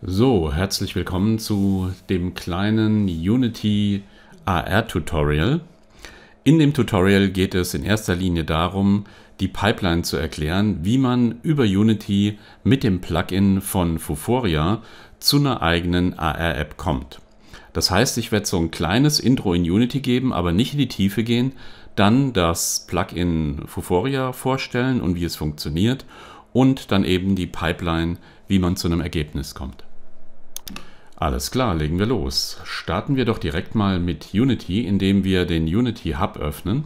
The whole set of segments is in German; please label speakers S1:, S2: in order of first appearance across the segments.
S1: So, herzlich willkommen zu dem kleinen Unity AR Tutorial. In dem Tutorial geht es in erster Linie darum, die Pipeline zu erklären, wie man über Unity mit dem Plugin von Fuforia zu einer eigenen AR-App kommt. Das heißt, ich werde so ein kleines Intro in Unity geben, aber nicht in die Tiefe gehen, dann das Plugin Fuforia vorstellen und wie es funktioniert und dann eben die Pipeline, wie man zu einem Ergebnis kommt. Alles klar, legen wir los. Starten wir doch direkt mal mit Unity, indem wir den Unity Hub öffnen.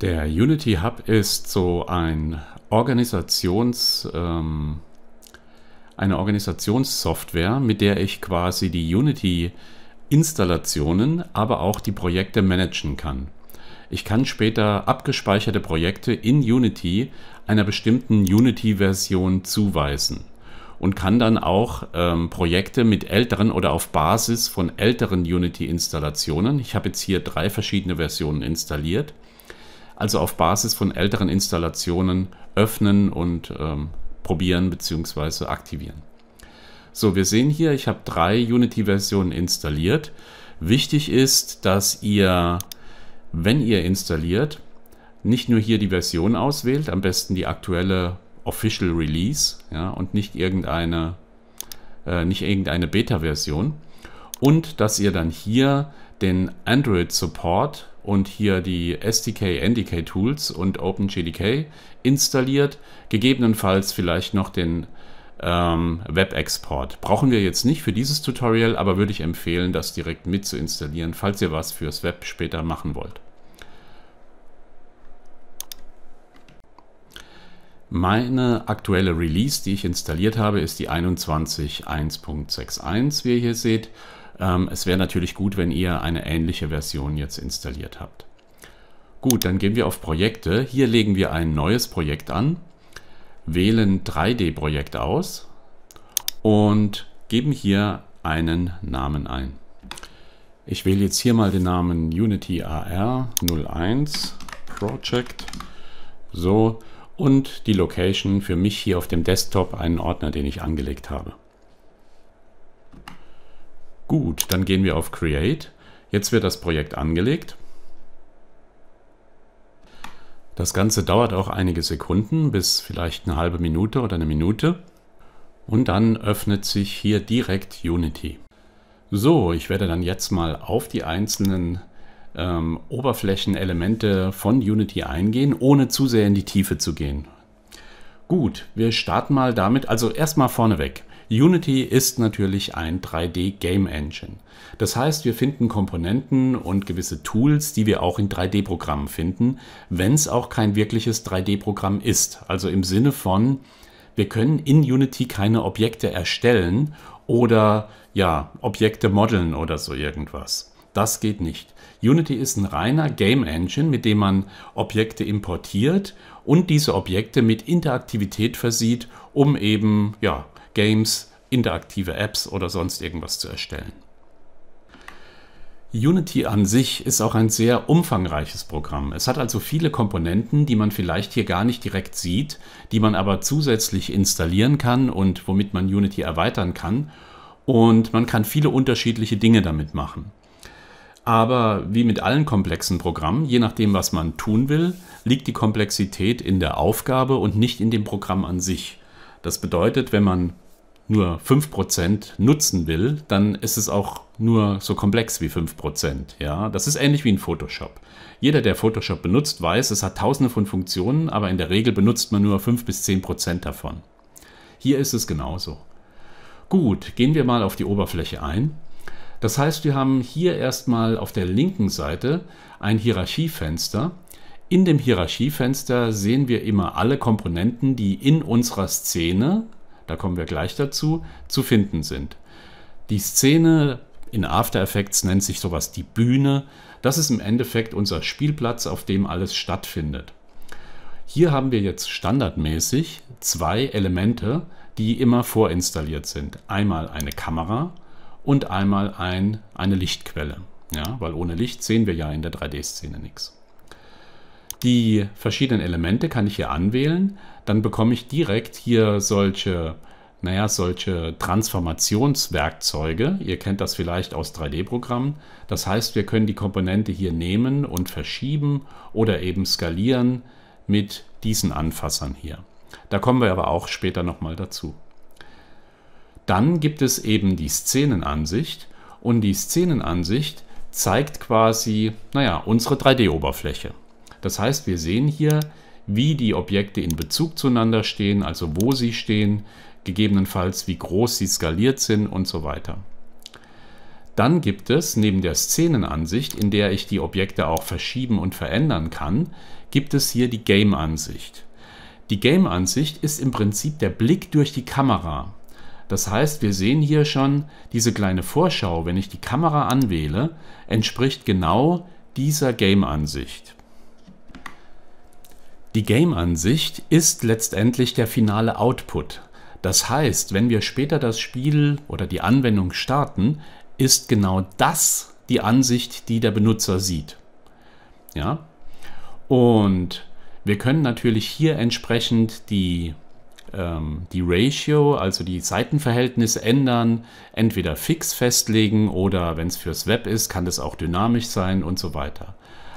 S1: Der Unity Hub ist so ein Organisations, ähm, eine Organisationssoftware, mit der ich quasi die Unity-Installationen, aber auch die Projekte managen kann. Ich kann später abgespeicherte Projekte in Unity einer bestimmten Unity-Version zuweisen und kann dann auch ähm, Projekte mit älteren oder auf Basis von älteren Unity-Installationen, ich habe jetzt hier drei verschiedene Versionen installiert, also auf Basis von älteren Installationen öffnen und ähm, probieren bzw. aktivieren. So, wir sehen hier, ich habe drei Unity-Versionen installiert. Wichtig ist, dass ihr, wenn ihr installiert, nicht nur hier die Version auswählt, am besten die aktuelle Official Release ja, und nicht irgendeine, äh, irgendeine Beta-Version. Und dass ihr dann hier den Android Support und hier die SDK, NDK Tools und OpenGDK installiert. Gegebenenfalls vielleicht noch den ähm, Web-Export. Brauchen wir jetzt nicht für dieses Tutorial, aber würde ich empfehlen, das direkt mit zu installieren, falls ihr was fürs Web später machen wollt. Meine aktuelle Release, die ich installiert habe, ist die 21.1.61, wie ihr hier seht. Ähm, es wäre natürlich gut, wenn ihr eine ähnliche Version jetzt installiert habt. Gut, dann gehen wir auf Projekte. Hier legen wir ein neues Projekt an, wählen 3D-Projekt aus und geben hier einen Namen ein. Ich wähle jetzt hier mal den Namen Unity AR 01 Project. So, und die Location für mich hier auf dem Desktop einen Ordner, den ich angelegt habe. Gut, dann gehen wir auf Create. Jetzt wird das Projekt angelegt. Das Ganze dauert auch einige Sekunden bis vielleicht eine halbe Minute oder eine Minute. Und dann öffnet sich hier direkt Unity. So, ich werde dann jetzt mal auf die einzelnen ähm, Oberflächenelemente von Unity eingehen, ohne zu sehr in die Tiefe zu gehen. Gut, wir starten mal damit, also erstmal vorneweg. Unity ist natürlich ein 3D Game Engine. Das heißt, wir finden Komponenten und gewisse Tools, die wir auch in 3D-Programmen finden, wenn es auch kein wirkliches 3D-Programm ist. Also im Sinne von, wir können in Unity keine Objekte erstellen oder ja, Objekte modeln oder so irgendwas. Das geht nicht. Unity ist ein reiner Game Engine, mit dem man Objekte importiert und diese Objekte mit Interaktivität versieht, um eben ja, Games, interaktive Apps oder sonst irgendwas zu erstellen. Unity an sich ist auch ein sehr umfangreiches Programm. Es hat also viele Komponenten, die man vielleicht hier gar nicht direkt sieht, die man aber zusätzlich installieren kann und womit man Unity erweitern kann. Und man kann viele unterschiedliche Dinge damit machen. Aber wie mit allen komplexen Programmen, je nachdem, was man tun will, liegt die Komplexität in der Aufgabe und nicht in dem Programm an sich. Das bedeutet, wenn man nur 5% nutzen will, dann ist es auch nur so komplex wie 5%. Ja? Das ist ähnlich wie in Photoshop. Jeder, der Photoshop benutzt, weiß, es hat tausende von Funktionen, aber in der Regel benutzt man nur 5 bis 10% davon. Hier ist es genauso. Gut, gehen wir mal auf die Oberfläche ein. Das heißt, wir haben hier erstmal auf der linken Seite ein Hierarchiefenster. In dem Hierarchiefenster sehen wir immer alle Komponenten, die in unserer Szene, da kommen wir gleich dazu, zu finden sind. Die Szene in After Effects nennt sich sowas die Bühne. Das ist im Endeffekt unser Spielplatz, auf dem alles stattfindet. Hier haben wir jetzt standardmäßig zwei Elemente, die immer vorinstalliert sind. Einmal eine Kamera und einmal ein, eine Lichtquelle. Ja, weil ohne Licht sehen wir ja in der 3D-Szene nichts. Die verschiedenen Elemente kann ich hier anwählen. Dann bekomme ich direkt hier solche, naja, solche Transformationswerkzeuge. Ihr kennt das vielleicht aus 3D-Programmen. Das heißt, wir können die Komponente hier nehmen und verschieben oder eben skalieren mit diesen Anfassern hier. Da kommen wir aber auch später nochmal dazu. Dann gibt es eben die Szenenansicht und die Szenenansicht zeigt quasi, naja, unsere 3D-Oberfläche. Das heißt, wir sehen hier, wie die Objekte in Bezug zueinander stehen, also wo sie stehen, gegebenenfalls wie groß sie skaliert sind und so weiter. Dann gibt es neben der Szenenansicht, in der ich die Objekte auch verschieben und verändern kann, gibt es hier die Game-Ansicht. Die Game-Ansicht ist im Prinzip der Blick durch die Kamera. Das heißt, wir sehen hier schon diese kleine Vorschau, wenn ich die Kamera anwähle, entspricht genau dieser Game-Ansicht. Die Game-Ansicht ist letztendlich der finale Output. Das heißt, wenn wir später das Spiel oder die Anwendung starten, ist genau das die Ansicht, die der Benutzer sieht. Ja? Und wir können natürlich hier entsprechend die ähm, die Ratio, also die Seitenverhältnisse ändern, entweder fix festlegen oder wenn es fürs Web ist, kann das auch dynamisch sein und so weiter.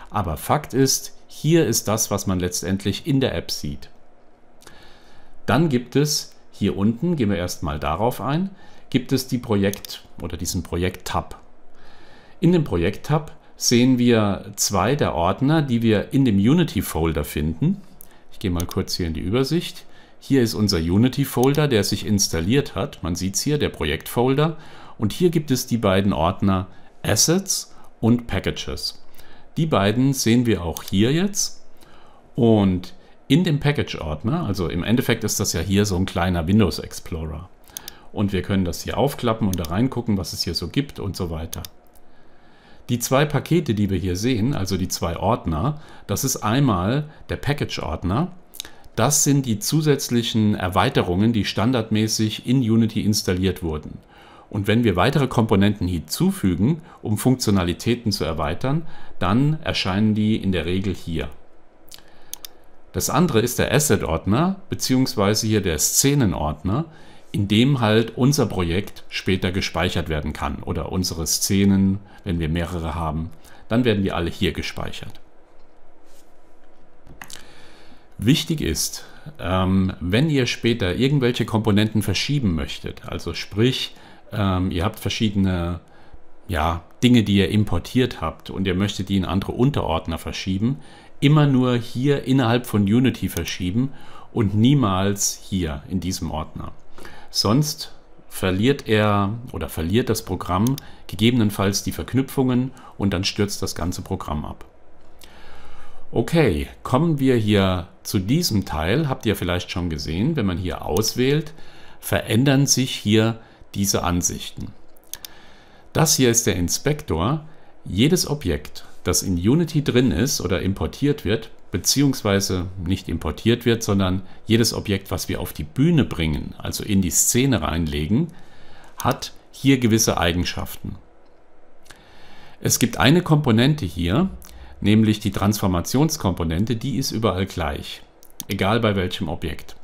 S1: Aber Fakt ist, hier ist das, was man letztendlich in der App sieht. Dann gibt es hier unten, gehen wir erstmal darauf ein, gibt es die Projekt oder diesen Projekt-Tab. In dem Projekt-Tab sehen wir zwei der Ordner, die wir in dem Unity-Folder finden. Ich gehe mal kurz hier in die Übersicht. Hier ist unser Unity-Folder, der sich installiert hat. Man sieht es hier, der Projektfolder. Und hier gibt es die beiden Ordner Assets und Packages. Die beiden sehen wir auch hier jetzt. Und in dem Package-Ordner, also im Endeffekt ist das ja hier so ein kleiner Windows Explorer. Und wir können das hier aufklappen und da reingucken, was es hier so gibt und so weiter. Die zwei Pakete, die wir hier sehen, also die zwei Ordner, das ist einmal der Package-Ordner das sind die zusätzlichen Erweiterungen, die standardmäßig in Unity installiert wurden. Und wenn wir weitere Komponenten hinzufügen, um Funktionalitäten zu erweitern, dann erscheinen die in der Regel hier. Das andere ist der Asset-Ordner, beziehungsweise hier der Szenen-Ordner, in dem halt unser Projekt später gespeichert werden kann oder unsere Szenen, wenn wir mehrere haben, dann werden die alle hier gespeichert. Wichtig ist, ähm, wenn ihr später irgendwelche Komponenten verschieben möchtet, also sprich, ähm, ihr habt verschiedene ja, Dinge, die ihr importiert habt und ihr möchtet die in andere Unterordner verschieben, immer nur hier innerhalb von Unity verschieben und niemals hier in diesem Ordner. Sonst verliert er oder verliert das Programm gegebenenfalls die Verknüpfungen und dann stürzt das ganze Programm ab. Okay, kommen wir hier zu diesem Teil. Habt ihr vielleicht schon gesehen, wenn man hier auswählt, verändern sich hier diese Ansichten. Das hier ist der Inspektor. Jedes Objekt, das in Unity drin ist oder importiert wird, beziehungsweise nicht importiert wird, sondern jedes Objekt, was wir auf die Bühne bringen, also in die Szene reinlegen, hat hier gewisse Eigenschaften. Es gibt eine Komponente hier, nämlich die Transformationskomponente, die ist überall gleich, egal bei welchem Objekt.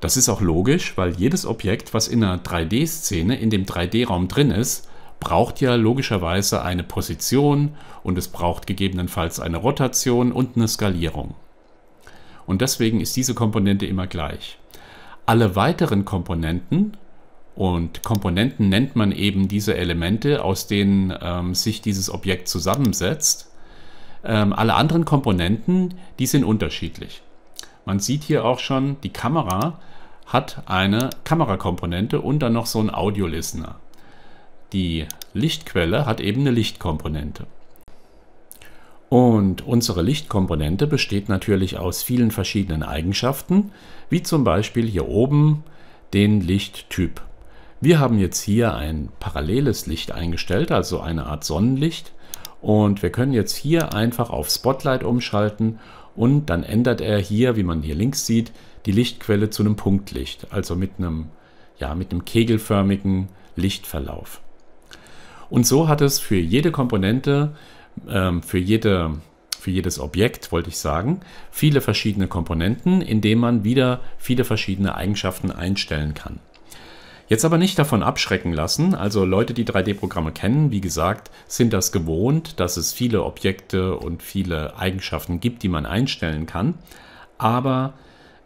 S1: Das ist auch logisch, weil jedes Objekt, was in einer 3D-Szene in dem 3D-Raum drin ist, braucht ja logischerweise eine Position und es braucht gegebenenfalls eine Rotation und eine Skalierung. Und deswegen ist diese Komponente immer gleich. Alle weiteren Komponenten, und Komponenten nennt man eben diese Elemente, aus denen ähm, sich dieses Objekt zusammensetzt, ähm, alle anderen Komponenten, die sind unterschiedlich. Man sieht hier auch schon, die Kamera hat eine Kamerakomponente und dann noch so ein Audio-Listener. Die Lichtquelle hat eben eine Lichtkomponente. Und unsere Lichtkomponente besteht natürlich aus vielen verschiedenen Eigenschaften, wie zum Beispiel hier oben den Lichttyp. Wir haben jetzt hier ein paralleles Licht eingestellt, also eine Art Sonnenlicht. Und wir können jetzt hier einfach auf Spotlight umschalten und dann ändert er hier, wie man hier links sieht, die Lichtquelle zu einem Punktlicht, also mit einem, ja, mit einem kegelförmigen Lichtverlauf. Und so hat es für jede Komponente, ähm, für, jede, für jedes Objekt, wollte ich sagen, viele verschiedene Komponenten, indem man wieder viele verschiedene Eigenschaften einstellen kann. Jetzt aber nicht davon abschrecken lassen. Also Leute, die 3D-Programme kennen, wie gesagt, sind das gewohnt, dass es viele Objekte und viele Eigenschaften gibt, die man einstellen kann. Aber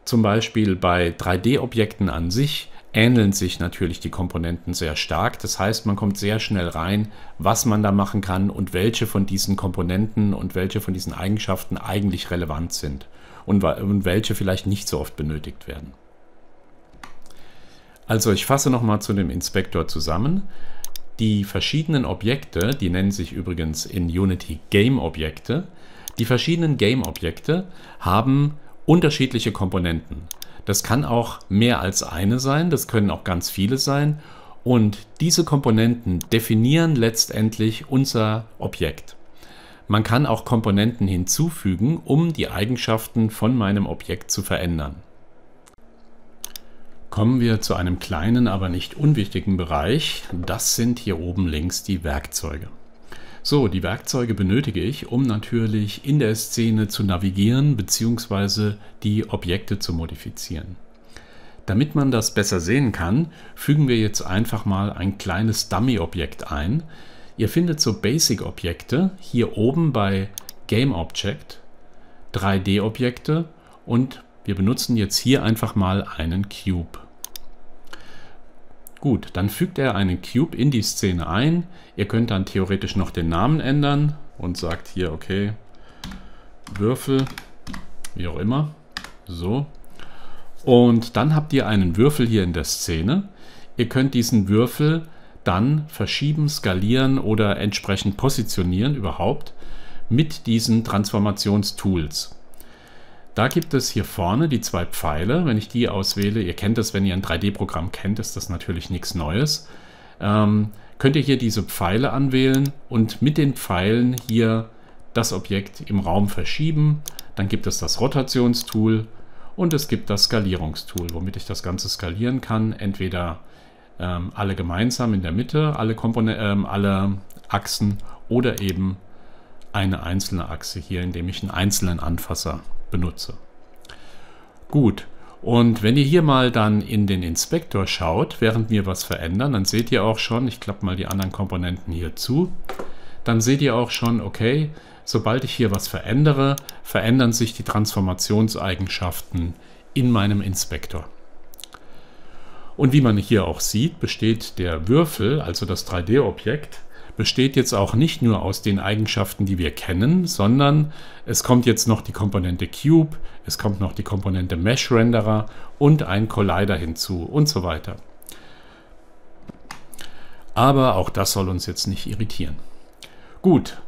S1: zum Beispiel bei 3D-Objekten an sich ähneln sich natürlich die Komponenten sehr stark. Das heißt, man kommt sehr schnell rein, was man da machen kann und welche von diesen Komponenten und welche von diesen Eigenschaften eigentlich relevant sind und welche vielleicht nicht so oft benötigt werden. Also ich fasse nochmal zu dem Inspektor zusammen. Die verschiedenen Objekte, die nennen sich übrigens in Unity Game-Objekte, die verschiedenen Game-Objekte haben unterschiedliche Komponenten. Das kann auch mehr als eine sein, das können auch ganz viele sein. Und diese Komponenten definieren letztendlich unser Objekt. Man kann auch Komponenten hinzufügen, um die Eigenschaften von meinem Objekt zu verändern. Kommen wir zu einem kleinen, aber nicht unwichtigen Bereich. Das sind hier oben links die Werkzeuge. So, die Werkzeuge benötige ich, um natürlich in der Szene zu navigieren bzw. die Objekte zu modifizieren. Damit man das besser sehen kann, fügen wir jetzt einfach mal ein kleines Dummy-Objekt ein. Ihr findet so Basic-Objekte hier oben bei Game Object, 3D-Objekte und wir benutzen jetzt hier einfach mal einen Cube. Gut, dann fügt er einen Cube in die Szene ein. Ihr könnt dann theoretisch noch den Namen ändern und sagt hier, okay, Würfel, wie auch immer. So. Und dann habt ihr einen Würfel hier in der Szene. Ihr könnt diesen Würfel dann verschieben, skalieren oder entsprechend positionieren überhaupt mit diesen Transformationstools. Da gibt es hier vorne die zwei Pfeile. Wenn ich die auswähle, ihr kennt das, wenn ihr ein 3D-Programm kennt, ist das natürlich nichts Neues. Ähm, könnt ihr hier diese Pfeile anwählen und mit den Pfeilen hier das Objekt im Raum verschieben. Dann gibt es das Rotationstool und es gibt das Skalierungstool, womit ich das Ganze skalieren kann. Entweder ähm, alle gemeinsam in der Mitte, alle, Kompon ähm, alle Achsen oder eben eine einzelne Achse hier, indem ich einen einzelnen anfasse benutze. Gut, und wenn ihr hier mal dann in den Inspektor schaut, während wir was verändern, dann seht ihr auch schon, ich klappe mal die anderen Komponenten hier zu, dann seht ihr auch schon, okay, sobald ich hier was verändere, verändern sich die Transformationseigenschaften in meinem Inspektor. Und wie man hier auch sieht, besteht der Würfel, also das 3D-Objekt, besteht jetzt auch nicht nur aus den Eigenschaften, die wir kennen, sondern es kommt jetzt noch die Komponente Cube, es kommt noch die Komponente Mesh Renderer und ein Collider hinzu und so weiter. Aber auch das soll uns jetzt nicht irritieren. Gut,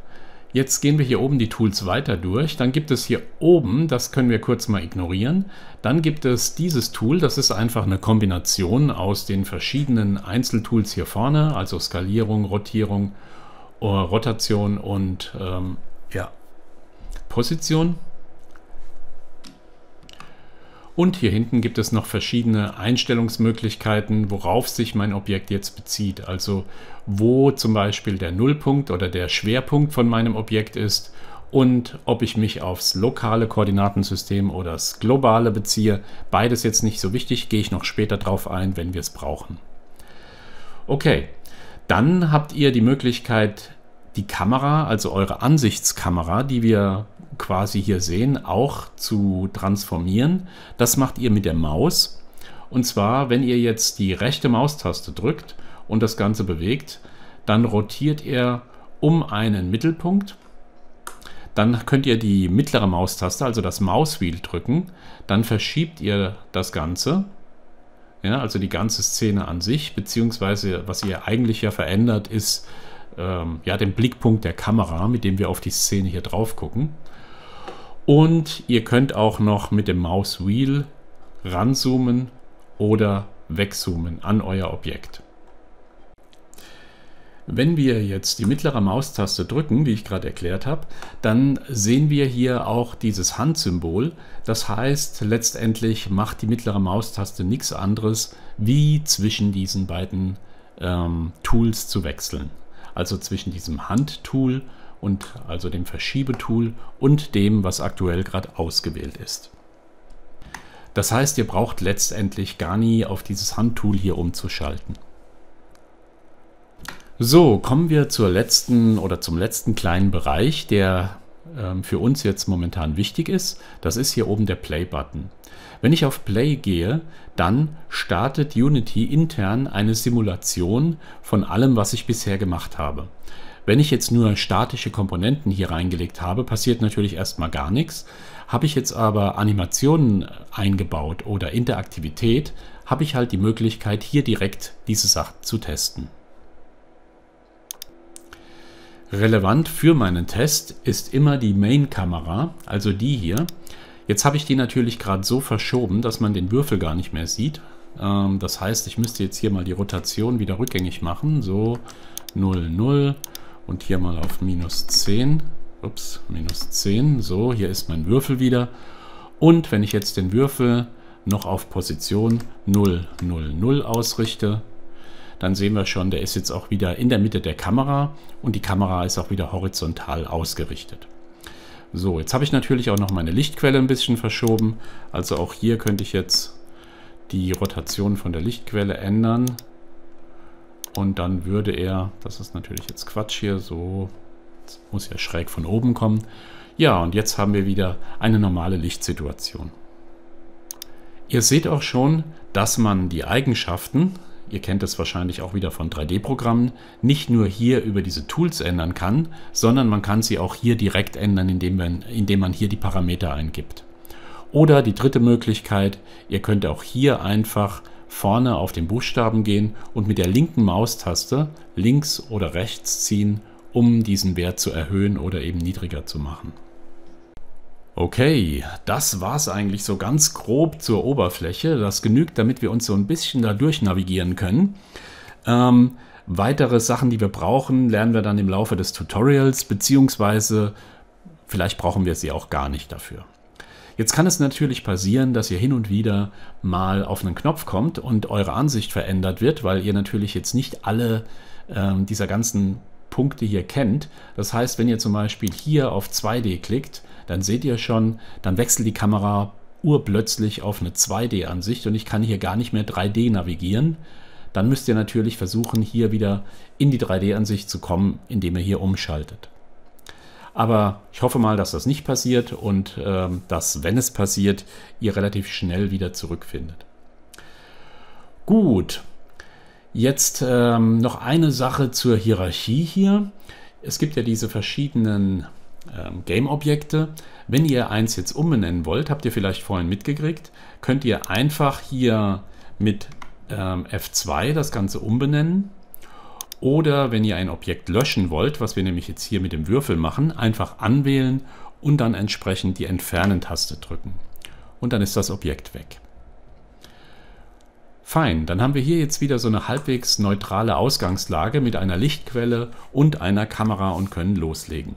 S1: Jetzt gehen wir hier oben die Tools weiter durch. Dann gibt es hier oben, das können wir kurz mal ignorieren, dann gibt es dieses Tool, das ist einfach eine Kombination aus den verschiedenen Einzeltools hier vorne, also Skalierung, Rotierung, äh, Rotation und ähm, ja, Position. Und hier hinten gibt es noch verschiedene Einstellungsmöglichkeiten, worauf sich mein Objekt jetzt bezieht. Also wo zum Beispiel der Nullpunkt oder der Schwerpunkt von meinem Objekt ist und ob ich mich aufs lokale Koordinatensystem oder das globale beziehe. Beides jetzt nicht so wichtig, gehe ich noch später drauf ein, wenn wir es brauchen. Okay, dann habt ihr die Möglichkeit, die Kamera, also eure Ansichtskamera, die wir quasi hier sehen, auch zu transformieren. Das macht ihr mit der Maus. Und zwar, wenn ihr jetzt die rechte Maustaste drückt und das Ganze bewegt, dann rotiert er um einen Mittelpunkt. Dann könnt ihr die mittlere Maustaste, also das Mauswheel drücken. Dann verschiebt ihr das Ganze. Ja, also die ganze Szene an sich, beziehungsweise was ihr eigentlich ja verändert, ist ähm, ja, den Blickpunkt der Kamera, mit dem wir auf die Szene hier drauf gucken. Und ihr könnt auch noch mit dem Mauswheel ranzoomen oder wegzoomen an euer Objekt. Wenn wir jetzt die mittlere Maustaste drücken, wie ich gerade erklärt habe, dann sehen wir hier auch dieses Handsymbol. Das heißt, letztendlich macht die mittlere Maustaste nichts anderes, wie zwischen diesen beiden ähm, Tools zu wechseln also zwischen diesem Handtool und also dem Verschiebetool und dem, was aktuell gerade ausgewählt ist. Das heißt, ihr braucht letztendlich gar nie auf dieses Handtool hier umzuschalten. So, kommen wir zur letzten oder zum letzten kleinen Bereich, der äh, für uns jetzt momentan wichtig ist. Das ist hier oben der Play-Button. Wenn ich auf Play gehe, dann startet Unity intern eine Simulation von allem, was ich bisher gemacht habe. Wenn ich jetzt nur statische Komponenten hier reingelegt habe, passiert natürlich erstmal gar nichts. Habe ich jetzt aber Animationen eingebaut oder Interaktivität, habe ich halt die Möglichkeit, hier direkt diese Sachen zu testen. Relevant für meinen Test ist immer die Main-Kamera, also die hier. Jetzt habe ich die natürlich gerade so verschoben, dass man den Würfel gar nicht mehr sieht. Ähm, das heißt, ich müsste jetzt hier mal die Rotation wieder rückgängig machen. So 0, 0 und hier mal auf minus 10. Ups, minus 10. So, hier ist mein Würfel wieder. Und wenn ich jetzt den Würfel noch auf Position 0, 0, 0 ausrichte, dann sehen wir schon, der ist jetzt auch wieder in der Mitte der Kamera und die Kamera ist auch wieder horizontal ausgerichtet. So, jetzt habe ich natürlich auch noch meine Lichtquelle ein bisschen verschoben. Also auch hier könnte ich jetzt die Rotation von der Lichtquelle ändern. Und dann würde er, das ist natürlich jetzt Quatsch hier, so muss ja schräg von oben kommen. Ja, und jetzt haben wir wieder eine normale Lichtsituation. Ihr seht auch schon, dass man die Eigenschaften ihr kennt es wahrscheinlich auch wieder von 3D-Programmen, nicht nur hier über diese Tools ändern kann, sondern man kann sie auch hier direkt ändern, indem man, indem man hier die Parameter eingibt. Oder die dritte Möglichkeit, ihr könnt auch hier einfach vorne auf den Buchstaben gehen und mit der linken Maustaste links oder rechts ziehen, um diesen Wert zu erhöhen oder eben niedriger zu machen. Okay, das war es eigentlich so ganz grob zur Oberfläche. Das genügt, damit wir uns so ein bisschen da navigieren können. Ähm, weitere Sachen, die wir brauchen, lernen wir dann im Laufe des Tutorials, beziehungsweise vielleicht brauchen wir sie auch gar nicht dafür. Jetzt kann es natürlich passieren, dass ihr hin und wieder mal auf einen Knopf kommt und eure Ansicht verändert wird, weil ihr natürlich jetzt nicht alle ähm, dieser ganzen Punkte hier kennt. Das heißt, wenn ihr zum Beispiel hier auf 2D klickt, dann seht ihr schon, dann wechselt die Kamera urplötzlich auf eine 2D-Ansicht und ich kann hier gar nicht mehr 3D navigieren. Dann müsst ihr natürlich versuchen, hier wieder in die 3D-Ansicht zu kommen, indem ihr hier umschaltet. Aber ich hoffe mal, dass das nicht passiert und äh, dass, wenn es passiert, ihr relativ schnell wieder zurückfindet. Gut, jetzt ähm, noch eine Sache zur Hierarchie hier. Es gibt ja diese verschiedenen ähm, Game-Objekte. Wenn ihr eins jetzt umbenennen wollt, habt ihr vielleicht vorhin mitgekriegt, könnt ihr einfach hier mit ähm, F2 das Ganze umbenennen. Oder wenn ihr ein Objekt löschen wollt, was wir nämlich jetzt hier mit dem Würfel machen, einfach anwählen und dann entsprechend die Entfernen-Taste drücken. Und dann ist das Objekt weg. Fein, dann haben wir hier jetzt wieder so eine halbwegs neutrale Ausgangslage mit einer Lichtquelle und einer Kamera und können loslegen.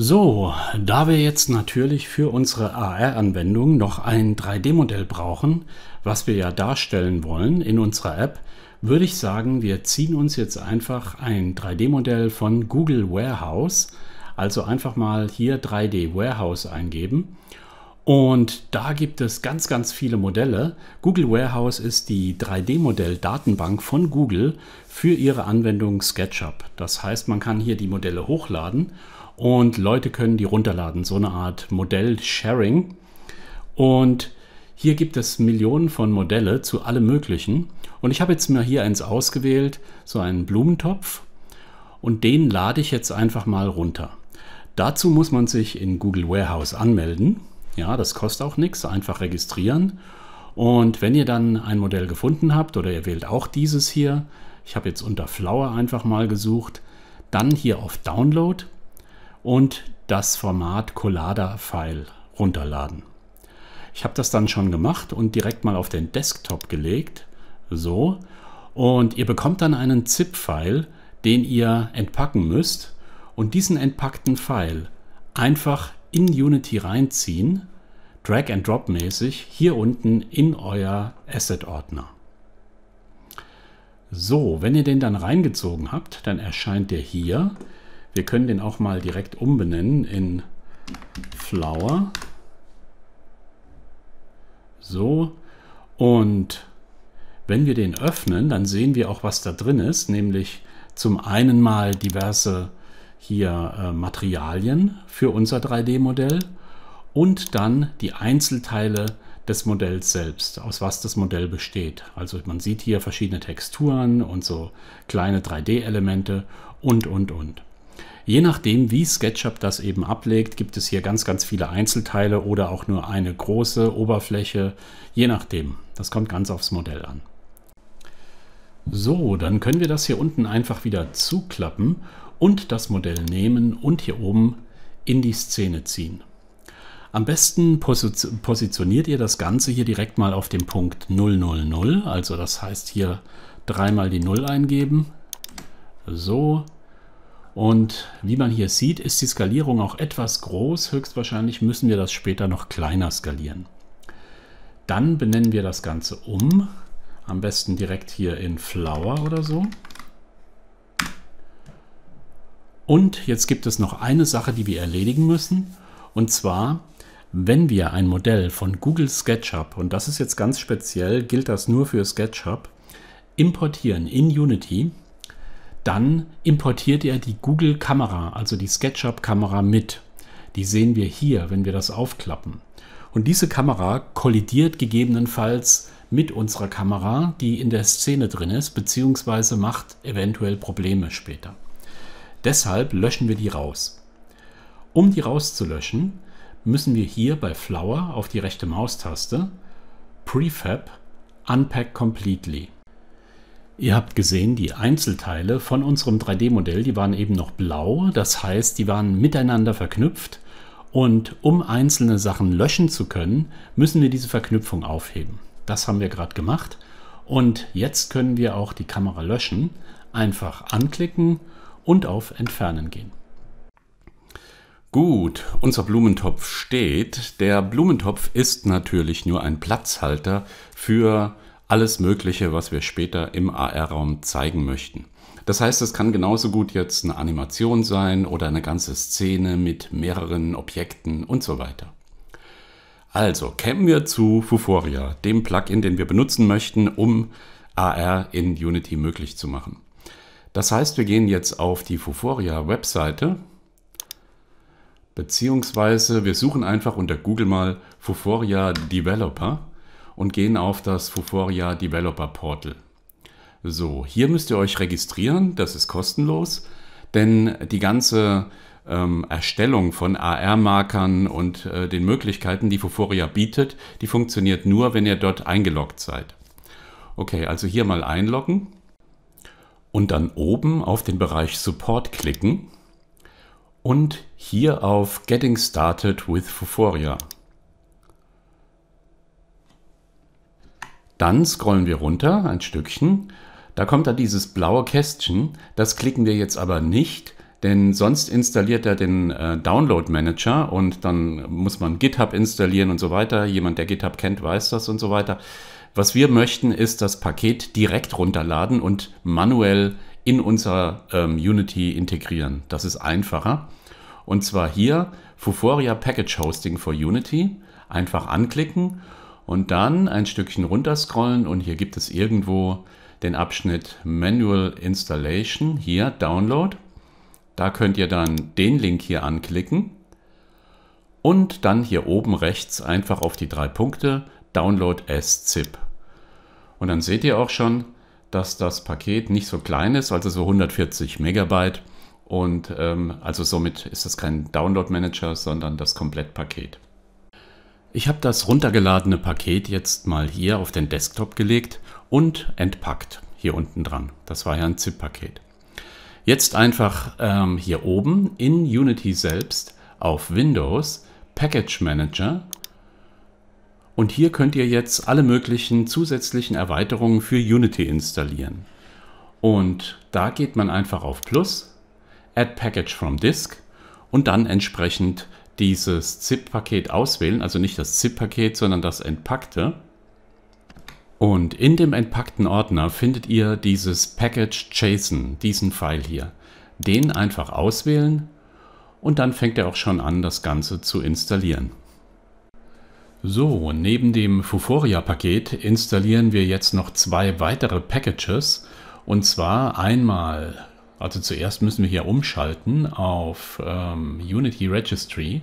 S1: So, da wir jetzt natürlich für unsere AR-Anwendung noch ein 3D-Modell brauchen, was wir ja darstellen wollen in unserer App, würde ich sagen, wir ziehen uns jetzt einfach ein 3D-Modell von Google Warehouse, also einfach mal hier 3D Warehouse eingeben. Und da gibt es ganz, ganz viele Modelle. Google Warehouse ist die 3D-Modell-Datenbank von Google für ihre Anwendung SketchUp. Das heißt, man kann hier die Modelle hochladen und Leute können die runterladen. So eine Art Modell-Sharing. Und hier gibt es Millionen von Modelle zu allem Möglichen. Und ich habe jetzt mal hier eins ausgewählt, so einen Blumentopf. Und den lade ich jetzt einfach mal runter. Dazu muss man sich in Google Warehouse anmelden. Ja, das kostet auch nichts, einfach registrieren. Und wenn ihr dann ein Modell gefunden habt oder ihr wählt auch dieses hier, ich habe jetzt unter Flower einfach mal gesucht, dann hier auf Download und das Format Collada-File runterladen. Ich habe das dann schon gemacht und direkt mal auf den Desktop gelegt. So. Und ihr bekommt dann einen ZIP-File, den ihr entpacken müsst. Und diesen entpackten File einfach in Unity reinziehen, drag and drop mäßig, hier unten in euer Asset-Ordner. So, wenn ihr den dann reingezogen habt, dann erscheint der hier. Wir können den auch mal direkt umbenennen in Flower. So. Und wenn wir den öffnen, dann sehen wir auch, was da drin ist, nämlich zum einen mal diverse hier äh, Materialien für unser 3D-Modell und dann die Einzelteile des Modells selbst, aus was das Modell besteht. Also man sieht hier verschiedene Texturen und so kleine 3D-Elemente und, und, und. Je nachdem, wie SketchUp das eben ablegt, gibt es hier ganz, ganz viele Einzelteile oder auch nur eine große Oberfläche. Je nachdem. Das kommt ganz aufs Modell an. So, dann können wir das hier unten einfach wieder zuklappen und das Modell nehmen und hier oben in die Szene ziehen. Am besten positioniert ihr das Ganze hier direkt mal auf dem Punkt 000, also das heißt hier dreimal die 0 eingeben, so und wie man hier sieht, ist die Skalierung auch etwas groß. Höchstwahrscheinlich müssen wir das später noch kleiner skalieren. Dann benennen wir das Ganze um. Am besten direkt hier in Flower oder so. Und jetzt gibt es noch eine Sache, die wir erledigen müssen. Und zwar, wenn wir ein Modell von Google SketchUp, und das ist jetzt ganz speziell, gilt das nur für SketchUp, importieren in Unity, dann importiert er die Google-Kamera, also die SketchUp-Kamera mit. Die sehen wir hier, wenn wir das aufklappen. Und diese Kamera kollidiert gegebenenfalls mit unserer Kamera, die in der Szene drin ist, beziehungsweise macht eventuell Probleme später. Deshalb löschen wir die raus. Um die rauszulöschen, müssen wir hier bei Flower auf die rechte Maustaste Prefab Unpack Completely Ihr habt gesehen, die Einzelteile von unserem 3D-Modell, die waren eben noch blau, das heißt, die waren miteinander verknüpft und um einzelne Sachen löschen zu können, müssen wir diese Verknüpfung aufheben. Das haben wir gerade gemacht und jetzt können wir auch die Kamera löschen, einfach anklicken und auf Entfernen gehen. Gut, unser Blumentopf steht. Der Blumentopf ist natürlich nur ein Platzhalter für alles Mögliche, was wir später im AR-Raum zeigen möchten. Das heißt, es kann genauso gut jetzt eine Animation sein oder eine ganze Szene mit mehreren Objekten und so weiter. Also, kämen wir zu Fuforia, dem Plugin, den wir benutzen möchten, um AR in Unity möglich zu machen. Das heißt, wir gehen jetzt auf die Fuforia-Webseite, beziehungsweise wir suchen einfach unter Google mal Fuforia Developer und gehen auf das Fuforia Developer Portal. So, hier müsst ihr euch registrieren, das ist kostenlos, denn die ganze ähm, Erstellung von AR-Markern und äh, den Möglichkeiten, die Fuforia bietet, die funktioniert nur, wenn ihr dort eingeloggt seid. Okay, also hier mal einloggen und dann oben auf den Bereich Support klicken und hier auf Getting Started with Fuforia Dann scrollen wir runter ein Stückchen. Da kommt da dieses blaue Kästchen. Das klicken wir jetzt aber nicht, denn sonst installiert er den äh, Download Manager und dann muss man GitHub installieren und so weiter. Jemand, der GitHub kennt, weiß das und so weiter. Was wir möchten, ist das Paket direkt runterladen und manuell in unser ähm, Unity integrieren. Das ist einfacher. Und zwar hier Fuforia Package Hosting for Unity. Einfach anklicken und dann ein Stückchen runterscrollen und hier gibt es irgendwo den Abschnitt Manual Installation, hier Download. Da könnt ihr dann den Link hier anklicken und dann hier oben rechts einfach auf die drei Punkte Download SZIP. Und dann seht ihr auch schon, dass das Paket nicht so klein ist, also so 140 Megabyte. Und ähm, also somit ist das kein Download Manager, sondern das Komplettpaket. Ich habe das runtergeladene Paket jetzt mal hier auf den Desktop gelegt und entpackt hier unten dran. Das war ja ein ZIP-Paket. Jetzt einfach ähm, hier oben in Unity selbst auf Windows Package Manager und hier könnt ihr jetzt alle möglichen zusätzlichen Erweiterungen für Unity installieren. Und da geht man einfach auf Plus, Add Package from Disk und dann entsprechend dieses ZIP-Paket auswählen, also nicht das ZIP-Paket, sondern das Entpackte. Und in dem entpackten Ordner findet ihr dieses Package JSON, diesen File hier. Den einfach auswählen und dann fängt er auch schon an, das Ganze zu installieren. So, neben dem Fuforia-Paket installieren wir jetzt noch zwei weitere Packages und zwar einmal also zuerst müssen wir hier umschalten auf ähm, Unity Registry,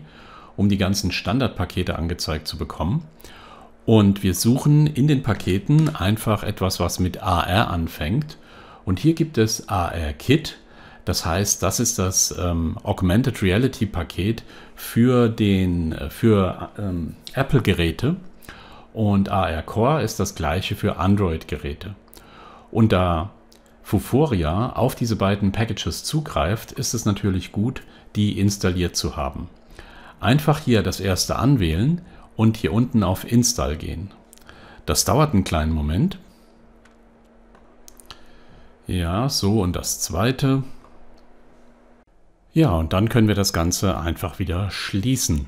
S1: um die ganzen Standardpakete angezeigt zu bekommen. Und wir suchen in den Paketen einfach etwas, was mit AR anfängt. Und hier gibt es AR Kit. Das heißt, das ist das ähm, Augmented Reality Paket für, äh, für ähm, Apple-Geräte. Und AR Core ist das gleiche für Android-Geräte. Und da Fuforia auf diese beiden Packages zugreift, ist es natürlich gut, die installiert zu haben. Einfach hier das erste anwählen und hier unten auf Install gehen. Das dauert einen kleinen Moment. Ja, so und das zweite. Ja, und dann können wir das Ganze einfach wieder schließen.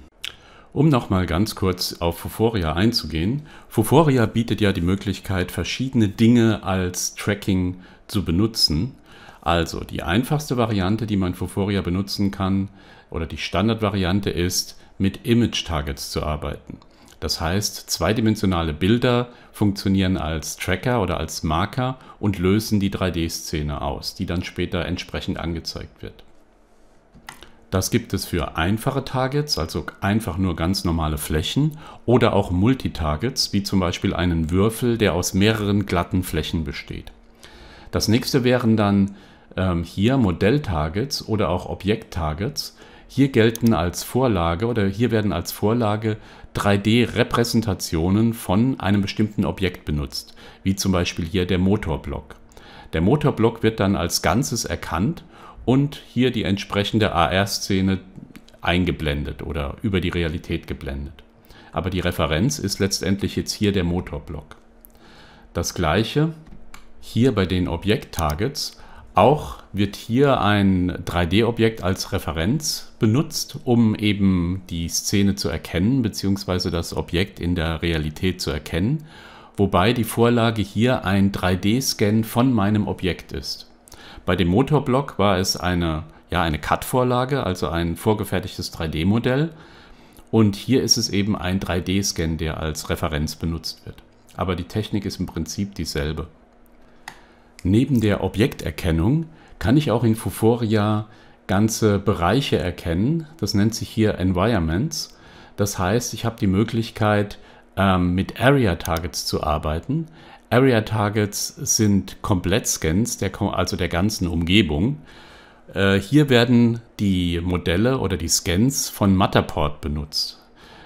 S1: Um nochmal ganz kurz auf Fuforia einzugehen. Fuforia bietet ja die Möglichkeit, verschiedene Dinge als Tracking zu benutzen. Also die einfachste Variante, die man Fuforia benutzen kann, oder die Standardvariante ist, mit Image-Targets zu arbeiten. Das heißt, zweidimensionale Bilder funktionieren als Tracker oder als Marker und lösen die 3D-Szene aus, die dann später entsprechend angezeigt wird. Das gibt es für einfache Targets, also einfach nur ganz normale Flächen, oder auch Multitargets, wie zum Beispiel einen Würfel, der aus mehreren glatten Flächen besteht. Das nächste wären dann ähm, hier Modelltargets oder auch Objekttargets. Hier gelten als Vorlage oder hier werden als Vorlage 3D-Repräsentationen von einem bestimmten Objekt benutzt, wie zum Beispiel hier der Motorblock. Der Motorblock wird dann als Ganzes erkannt und hier die entsprechende AR-Szene eingeblendet oder über die Realität geblendet. Aber die Referenz ist letztendlich jetzt hier der Motorblock. Das gleiche hier bei den Objekt-Targets. Auch wird hier ein 3D-Objekt als Referenz benutzt, um eben die Szene zu erkennen, beziehungsweise das Objekt in der Realität zu erkennen. Wobei die Vorlage hier ein 3D-Scan von meinem Objekt ist. Bei dem Motorblock war es eine, ja, eine CAD-Vorlage, also ein vorgefertigtes 3D-Modell. Und hier ist es eben ein 3D-Scan, der als Referenz benutzt wird. Aber die Technik ist im Prinzip dieselbe. Neben der Objekterkennung kann ich auch in Fuforia ganze Bereiche erkennen. Das nennt sich hier Environments. Das heißt, ich habe die Möglichkeit, ähm, mit Area Targets zu arbeiten. Area Targets sind Komplettscans, der, also der ganzen Umgebung. Äh, hier werden die Modelle oder die Scans von Matterport benutzt.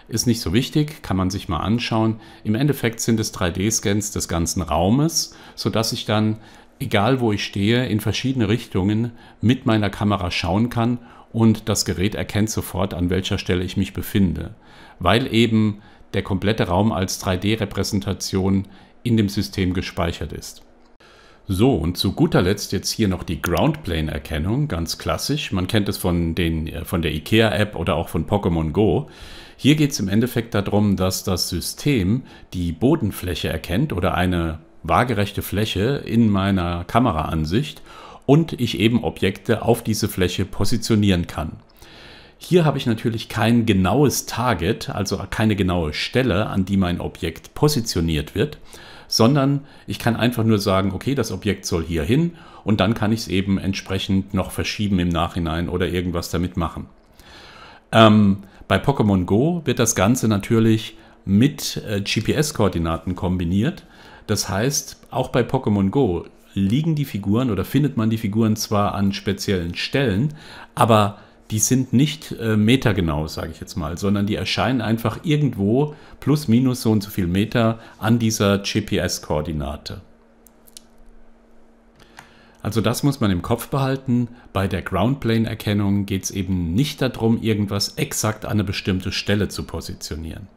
S1: Ist nicht so wichtig, kann man sich mal anschauen. Im Endeffekt sind es 3D-Scans des ganzen Raumes, sodass ich dann, egal wo ich stehe, in verschiedene Richtungen mit meiner Kamera schauen kann und das Gerät erkennt sofort, an welcher Stelle ich mich befinde. Weil eben der komplette Raum als 3D-Repräsentation in dem System gespeichert ist. So, und zu guter Letzt jetzt hier noch die Groundplane-Erkennung, ganz klassisch. Man kennt es von, den, äh, von der IKEA-App oder auch von Pokémon Go. Hier geht es im Endeffekt darum, dass das System die Bodenfläche erkennt oder eine waagerechte Fläche in meiner Kameraansicht und ich eben Objekte auf diese Fläche positionieren kann. Hier habe ich natürlich kein genaues Target, also keine genaue Stelle, an die mein Objekt positioniert wird sondern ich kann einfach nur sagen, okay, das Objekt soll hier hin und dann kann ich es eben entsprechend noch verschieben im Nachhinein oder irgendwas damit machen. Ähm, bei Pokémon Go wird das Ganze natürlich mit äh, GPS-Koordinaten kombiniert. Das heißt, auch bei Pokémon Go liegen die Figuren oder findet man die Figuren zwar an speziellen Stellen, aber die sind nicht äh, metergenau, sage ich jetzt mal, sondern die erscheinen einfach irgendwo plus minus so und so viel Meter an dieser GPS-Koordinate. Also das muss man im Kopf behalten. Bei der Groundplane-Erkennung geht es eben nicht darum, irgendwas exakt an eine bestimmte Stelle zu positionieren.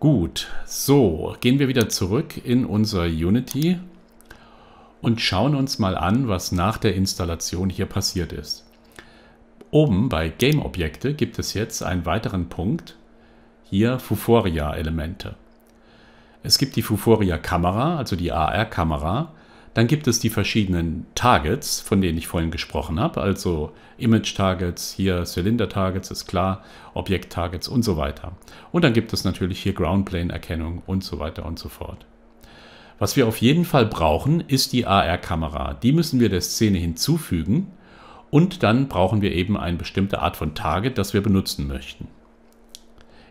S1: Gut, so gehen wir wieder zurück in unser Unity und schauen uns mal an, was nach der Installation hier passiert ist. Oben bei Game-Objekte gibt es jetzt einen weiteren Punkt, hier Fuforia-Elemente. Es gibt die Fuforia-Kamera, also die AR-Kamera. Dann gibt es die verschiedenen Targets, von denen ich vorhin gesprochen habe, also Image-Targets, hier Zylinder-Targets, ist klar, Objekt-Targets und so weiter. Und dann gibt es natürlich hier groundplane erkennung und so weiter und so fort. Was wir auf jeden Fall brauchen, ist die AR-Kamera. Die müssen wir der Szene hinzufügen. Und dann brauchen wir eben eine bestimmte Art von Target, das wir benutzen möchten.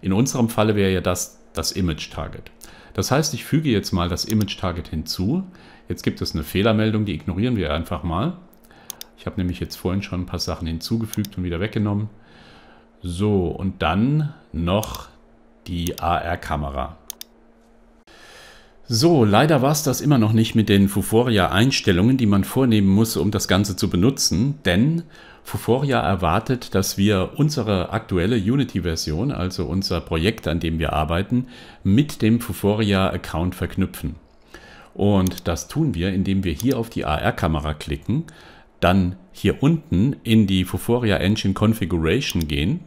S1: In unserem Falle wäre ja das das Image-Target. Das heißt, ich füge jetzt mal das Image-Target hinzu. Jetzt gibt es eine Fehlermeldung, die ignorieren wir einfach mal. Ich habe nämlich jetzt vorhin schon ein paar Sachen hinzugefügt und wieder weggenommen. So, und dann noch die AR-Kamera. So, leider war es das immer noch nicht mit den Fuforia-Einstellungen, die man vornehmen muss, um das Ganze zu benutzen, denn Fuforia erwartet, dass wir unsere aktuelle Unity-Version, also unser Projekt, an dem wir arbeiten, mit dem Fuforia-Account verknüpfen. Und das tun wir, indem wir hier auf die AR-Kamera klicken, dann hier unten in die Fuforia Engine Configuration gehen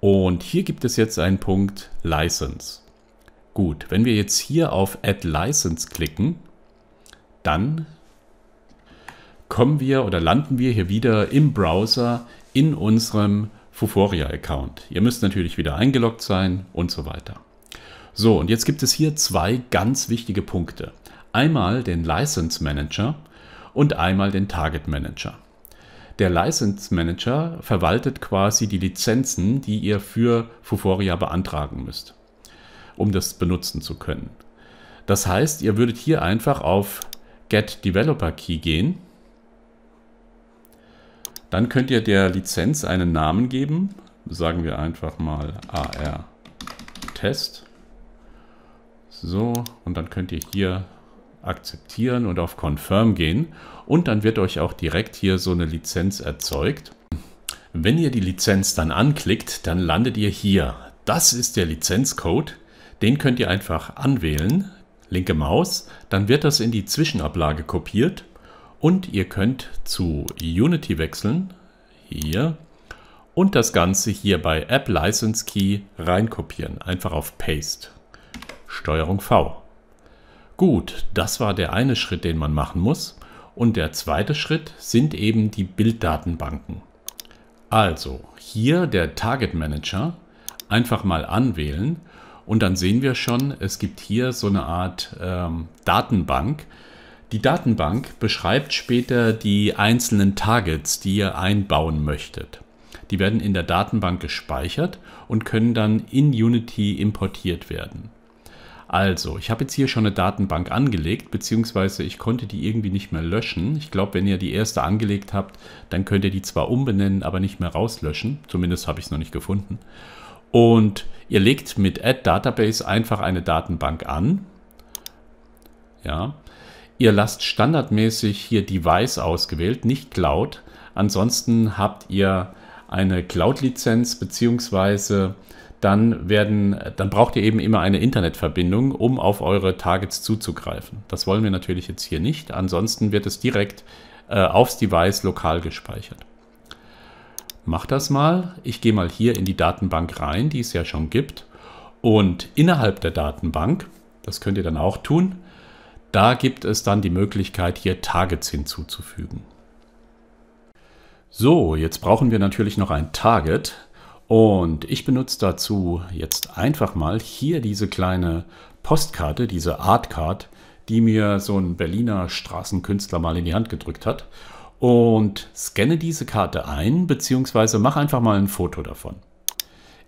S1: und hier gibt es jetzt einen Punkt License. Gut, wenn wir jetzt hier auf Add License klicken, dann kommen wir oder landen wir hier wieder im Browser in unserem Fuforia-Account. Ihr müsst natürlich wieder eingeloggt sein und so weiter. So, und jetzt gibt es hier zwei ganz wichtige Punkte. Einmal den License Manager und einmal den Target Manager. Der License Manager verwaltet quasi die Lizenzen, die ihr für Fuforia beantragen müsst um das benutzen zu können. Das heißt, ihr würdet hier einfach auf Get Developer Key gehen. Dann könnt ihr der Lizenz einen Namen geben. Sagen wir einfach mal AR Test. So, und dann könnt ihr hier akzeptieren und auf Confirm gehen. Und dann wird euch auch direkt hier so eine Lizenz erzeugt. Wenn ihr die Lizenz dann anklickt, dann landet ihr hier. Das ist der Lizenzcode, den könnt ihr einfach anwählen, linke Maus, dann wird das in die Zwischenablage kopiert und ihr könnt zu Unity wechseln, hier, und das Ganze hier bei App License Key reinkopieren, einfach auf Paste, Steuerung V. Gut, das war der eine Schritt, den man machen muss. Und der zweite Schritt sind eben die Bilddatenbanken. Also hier der Target Manager, einfach mal anwählen und dann sehen wir schon, es gibt hier so eine Art ähm, Datenbank. Die Datenbank beschreibt später die einzelnen Targets, die ihr einbauen möchtet. Die werden in der Datenbank gespeichert und können dann in Unity importiert werden. Also, ich habe jetzt hier schon eine Datenbank angelegt, beziehungsweise ich konnte die irgendwie nicht mehr löschen. Ich glaube, wenn ihr die erste angelegt habt, dann könnt ihr die zwar umbenennen, aber nicht mehr rauslöschen. Zumindest habe ich es noch nicht gefunden. Und Ihr legt mit Add Database einfach eine Datenbank an. Ja. Ihr lasst standardmäßig hier Device ausgewählt, nicht Cloud. Ansonsten habt ihr eine Cloud-Lizenz beziehungsweise dann werden, dann braucht ihr eben immer eine Internetverbindung, um auf eure Targets zuzugreifen. Das wollen wir natürlich jetzt hier nicht. Ansonsten wird es direkt äh, aufs Device lokal gespeichert mach das mal. Ich gehe mal hier in die Datenbank rein, die es ja schon gibt. Und innerhalb der Datenbank, das könnt ihr dann auch tun, da gibt es dann die Möglichkeit, hier Targets hinzuzufügen. So, jetzt brauchen wir natürlich noch ein Target. Und ich benutze dazu jetzt einfach mal hier diese kleine Postkarte, diese Artcard, die mir so ein Berliner Straßenkünstler mal in die Hand gedrückt hat und scanne diese Karte ein, beziehungsweise mach einfach mal ein Foto davon.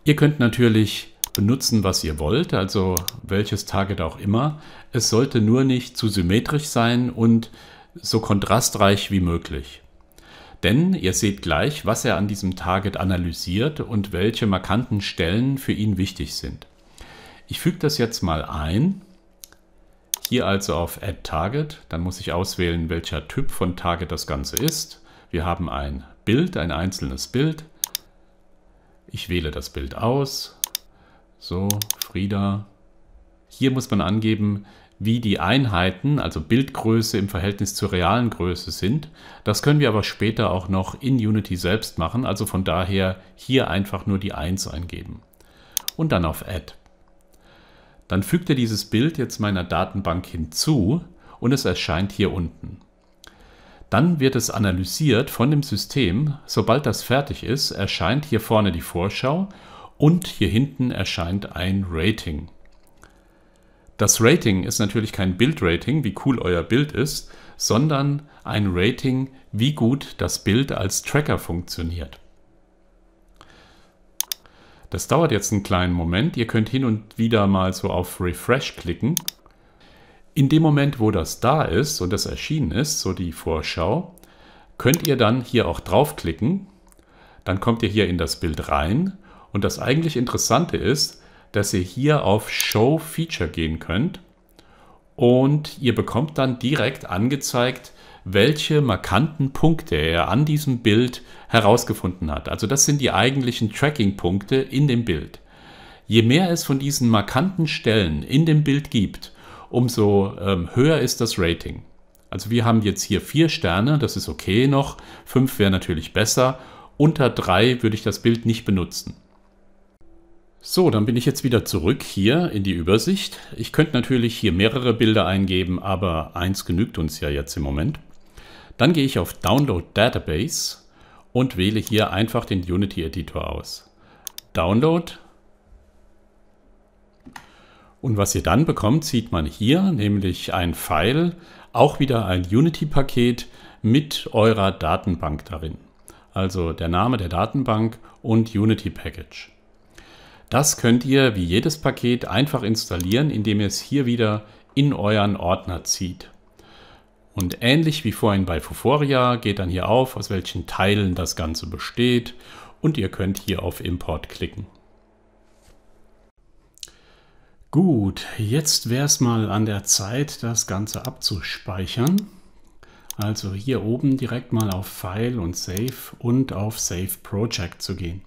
S1: Ihr könnt natürlich benutzen, was ihr wollt, also welches Target auch immer. Es sollte nur nicht zu symmetrisch sein und so kontrastreich wie möglich. Denn ihr seht gleich, was er an diesem Target analysiert und welche markanten Stellen für ihn wichtig sind. Ich füge das jetzt mal ein hier also auf Add Target, dann muss ich auswählen, welcher Typ von Target das Ganze ist. Wir haben ein Bild, ein einzelnes Bild. Ich wähle das Bild aus. So, Frieda. Hier muss man angeben, wie die Einheiten, also Bildgröße im Verhältnis zur realen Größe sind. Das können wir aber später auch noch in Unity selbst machen, also von daher hier einfach nur die 1 eingeben. Und dann auf Add. Dann fügt er dieses Bild jetzt meiner Datenbank hinzu und es erscheint hier unten. Dann wird es analysiert von dem System. Sobald das fertig ist, erscheint hier vorne die Vorschau und hier hinten erscheint ein Rating. Das Rating ist natürlich kein Bildrating, wie cool euer Bild ist, sondern ein Rating, wie gut das Bild als Tracker funktioniert. Das dauert jetzt einen kleinen Moment. Ihr könnt hin und wieder mal so auf Refresh klicken. In dem Moment, wo das da ist und das erschienen ist, so die Vorschau, könnt ihr dann hier auch draufklicken. Dann kommt ihr hier in das Bild rein. Und das eigentlich Interessante ist, dass ihr hier auf Show Feature gehen könnt. Und ihr bekommt dann direkt angezeigt, welche markanten Punkte er an diesem Bild herausgefunden hat. Also das sind die eigentlichen Tracking-Punkte in dem Bild. Je mehr es von diesen markanten Stellen in dem Bild gibt, umso ähm, höher ist das Rating. Also wir haben jetzt hier vier Sterne, das ist okay noch, fünf wäre natürlich besser, unter drei würde ich das Bild nicht benutzen. So, dann bin ich jetzt wieder zurück hier in die Übersicht. Ich könnte natürlich hier mehrere Bilder eingeben, aber eins genügt uns ja jetzt im Moment. Dann gehe ich auf Download Database und wähle hier einfach den Unity Editor aus. Download. Und was ihr dann bekommt, sieht man hier, nämlich ein File, auch wieder ein Unity-Paket mit eurer Datenbank darin. Also der Name der Datenbank und Unity Package. Das könnt ihr wie jedes Paket einfach installieren, indem ihr es hier wieder in euren Ordner zieht. Und ähnlich wie vorhin bei Fuforia geht dann hier auf, aus welchen Teilen das Ganze besteht und ihr könnt hier auf Import klicken. Gut, jetzt wäre es mal an der Zeit, das Ganze abzuspeichern. Also hier oben direkt mal auf File und Save und auf Save Project zu gehen.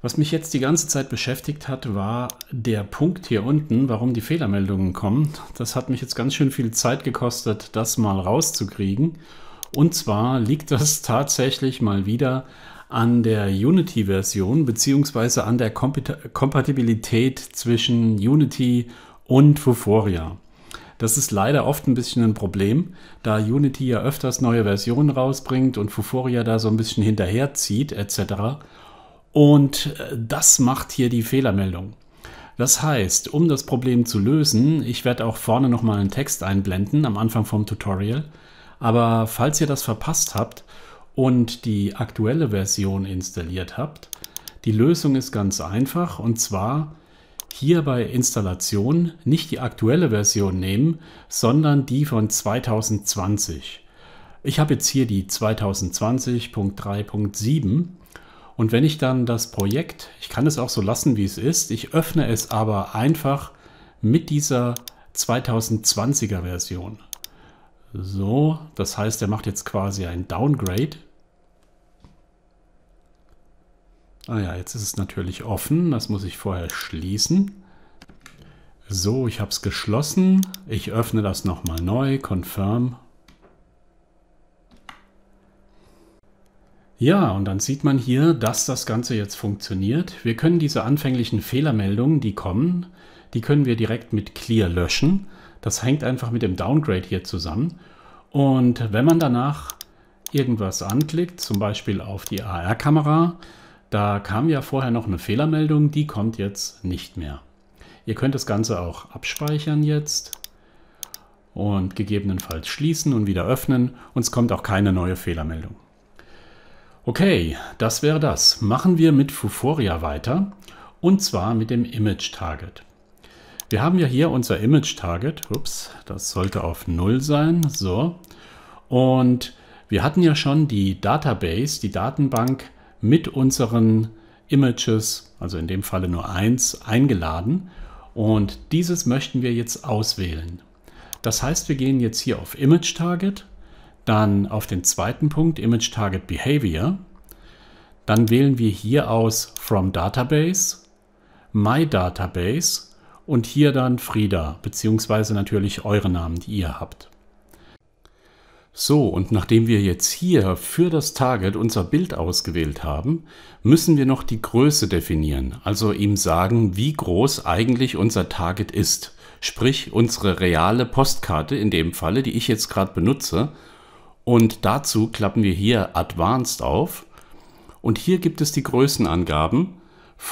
S1: Was mich jetzt die ganze Zeit beschäftigt hat, war der Punkt hier unten, warum die Fehlermeldungen kommen. Das hat mich jetzt ganz schön viel Zeit gekostet, das mal rauszukriegen. Und zwar liegt das tatsächlich mal wieder an der Unity-Version beziehungsweise an der Kompit Kompatibilität zwischen Unity und Fuforia. Das ist leider oft ein bisschen ein Problem, da Unity ja öfters neue Versionen rausbringt und Fuforia da so ein bisschen hinterherzieht etc. Und äh, das macht hier die Fehlermeldung. Das heißt, um das Problem zu lösen, ich werde auch vorne nochmal einen Text einblenden am Anfang vom Tutorial. Aber falls ihr das verpasst habt und die aktuelle Version installiert habt, die Lösung ist ganz einfach und zwar hier bei Installation nicht die aktuelle Version nehmen, sondern die von 2020. Ich habe jetzt hier die 2020.3.7 und wenn ich dann das Projekt, ich kann es auch so lassen, wie es ist, ich öffne es aber einfach mit dieser 2020er Version. So, das heißt, er macht jetzt quasi ein Downgrade. Ah ja, jetzt ist es natürlich offen. Das muss ich vorher schließen. So, ich habe es geschlossen. Ich öffne das nochmal neu. Confirm. Ja, und dann sieht man hier, dass das Ganze jetzt funktioniert. Wir können diese anfänglichen Fehlermeldungen, die kommen, die können wir direkt mit Clear löschen. Das hängt einfach mit dem Downgrade hier zusammen. Und wenn man danach irgendwas anklickt, zum Beispiel auf die AR-Kamera, da kam ja vorher noch eine Fehlermeldung, die kommt jetzt nicht mehr. Ihr könnt das Ganze auch abspeichern jetzt und gegebenenfalls schließen und wieder öffnen und es kommt auch keine neue Fehlermeldung. Okay, das wäre das. Machen wir mit Fuforia weiter und zwar mit dem Image Target. Wir haben ja hier unser Image Target. Ups, das sollte auf 0 sein. So. Und wir hatten ja schon die Database, die Datenbank mit unseren Images, also in dem Falle nur eins, eingeladen. Und dieses möchten wir jetzt auswählen. Das heißt, wir gehen jetzt hier auf Image Target dann auf den zweiten Punkt, Image Target Behavior. Dann wählen wir hier aus From Database, My Database und hier dann Frida, beziehungsweise natürlich eure Namen, die ihr habt. So, und nachdem wir jetzt hier für das Target unser Bild ausgewählt haben, müssen wir noch die Größe definieren, also ihm sagen, wie groß eigentlich unser Target ist. Sprich, unsere reale Postkarte in dem Falle, die ich jetzt gerade benutze, und dazu klappen wir hier Advanced auf. Und hier gibt es die Größenangaben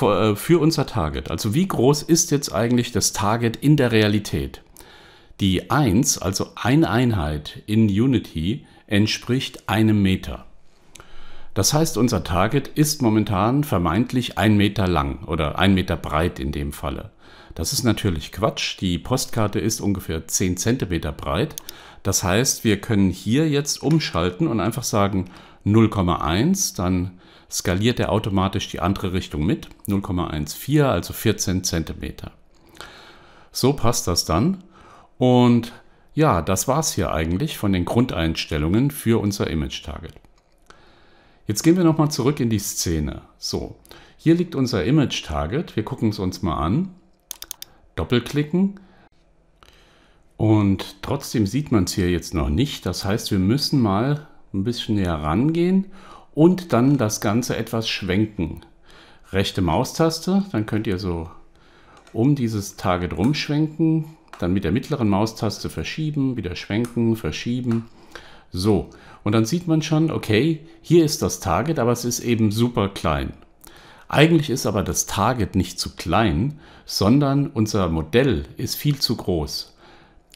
S1: äh, für unser Target. Also wie groß ist jetzt eigentlich das Target in der Realität? Die 1, also eine Einheit in Unity, entspricht einem Meter. Das heißt, unser Target ist momentan vermeintlich ein Meter lang oder ein Meter breit in dem Falle. Das ist natürlich Quatsch. Die Postkarte ist ungefähr 10 cm breit das heißt, wir können hier jetzt umschalten und einfach sagen 0,1, dann skaliert er automatisch die andere Richtung mit, 0,14, also 14 cm. So passt das dann. Und ja, das war es hier eigentlich von den Grundeinstellungen für unser Image Target. Jetzt gehen wir nochmal zurück in die Szene. So, hier liegt unser Image Target. Wir gucken es uns mal an. Doppelklicken. Und trotzdem sieht man es hier jetzt noch nicht. Das heißt, wir müssen mal ein bisschen näher rangehen und dann das Ganze etwas schwenken. Rechte Maustaste, dann könnt ihr so um dieses Target rumschwenken, dann mit der mittleren Maustaste verschieben, wieder schwenken, verschieben. So, und dann sieht man schon, okay, hier ist das Target, aber es ist eben super klein. Eigentlich ist aber das Target nicht zu klein, sondern unser Modell ist viel zu groß.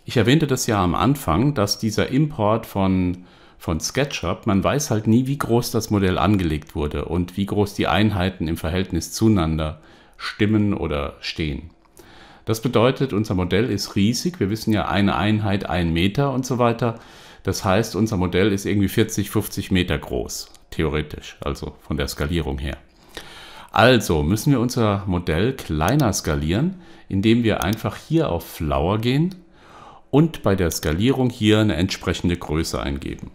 S1: Ich erwähnte das ja am Anfang, dass dieser Import von, von SketchUp, man weiß halt nie, wie groß das Modell angelegt wurde und wie groß die Einheiten im Verhältnis zueinander stimmen oder stehen. Das bedeutet, unser Modell ist riesig. Wir wissen ja, eine Einheit, ein Meter und so weiter. Das heißt, unser Modell ist irgendwie 40, 50 Meter groß, theoretisch, also von der Skalierung her. Also müssen wir unser Modell kleiner skalieren, indem wir einfach hier auf Flower gehen und bei der Skalierung hier eine entsprechende Größe eingeben.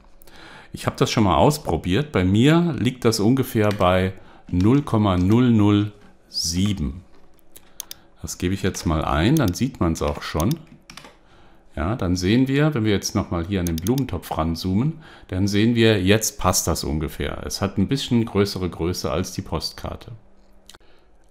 S1: Ich habe das schon mal ausprobiert. Bei mir liegt das ungefähr bei 0,007. Das gebe ich jetzt mal ein, dann sieht man es auch schon. Ja, dann sehen wir, wenn wir jetzt nochmal hier an den Blumentopf ranzoomen, dann sehen wir, jetzt passt das ungefähr. Es hat ein bisschen größere Größe als die Postkarte.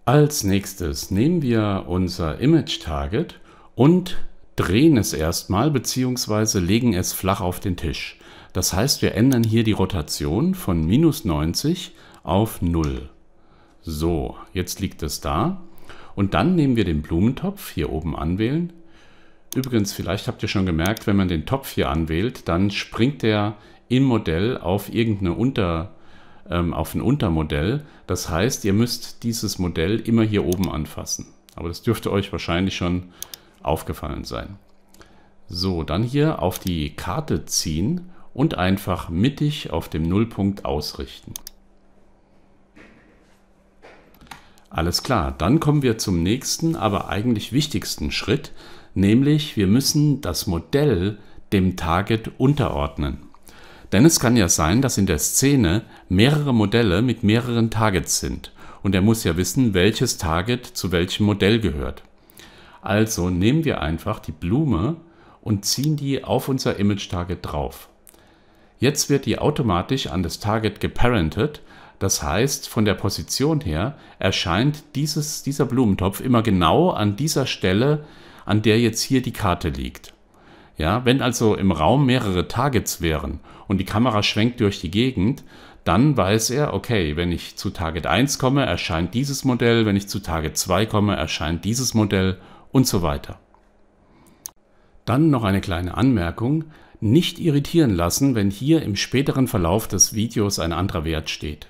S1: Als nächstes nehmen wir unser Image Target und drehen es erstmal bzw. legen es flach auf den Tisch. Das heißt, wir ändern hier die Rotation von minus 90 auf 0. So, jetzt liegt es da. Und dann nehmen wir den Blumentopf, hier oben anwählen. Übrigens, vielleicht habt ihr schon gemerkt, wenn man den Topf hier anwählt, dann springt der im Modell auf irgendeine Unter, ähm, auf ein Untermodell. Das heißt, ihr müsst dieses Modell immer hier oben anfassen. Aber das dürfte euch wahrscheinlich schon aufgefallen sein. So, dann hier auf die Karte ziehen und einfach mittig auf dem Nullpunkt ausrichten. Alles klar, dann kommen wir zum nächsten, aber eigentlich wichtigsten Schritt, nämlich wir müssen das Modell dem Target unterordnen. Denn es kann ja sein, dass in der Szene mehrere Modelle mit mehreren Targets sind und er muss ja wissen, welches Target zu welchem Modell gehört. Also nehmen wir einfach die Blume und ziehen die auf unser Image-Target drauf. Jetzt wird die automatisch an das Target geparented, das heißt, von der Position her erscheint dieses, dieser Blumentopf immer genau an dieser Stelle, an der jetzt hier die Karte liegt. Ja, wenn also im Raum mehrere Targets wären und die Kamera schwenkt durch die Gegend, dann weiß er, okay, wenn ich zu Target 1 komme, erscheint dieses Modell, wenn ich zu Target 2 komme, erscheint dieses Modell und so weiter. Dann noch eine kleine Anmerkung. Nicht irritieren lassen, wenn hier im späteren Verlauf des Videos ein anderer Wert steht.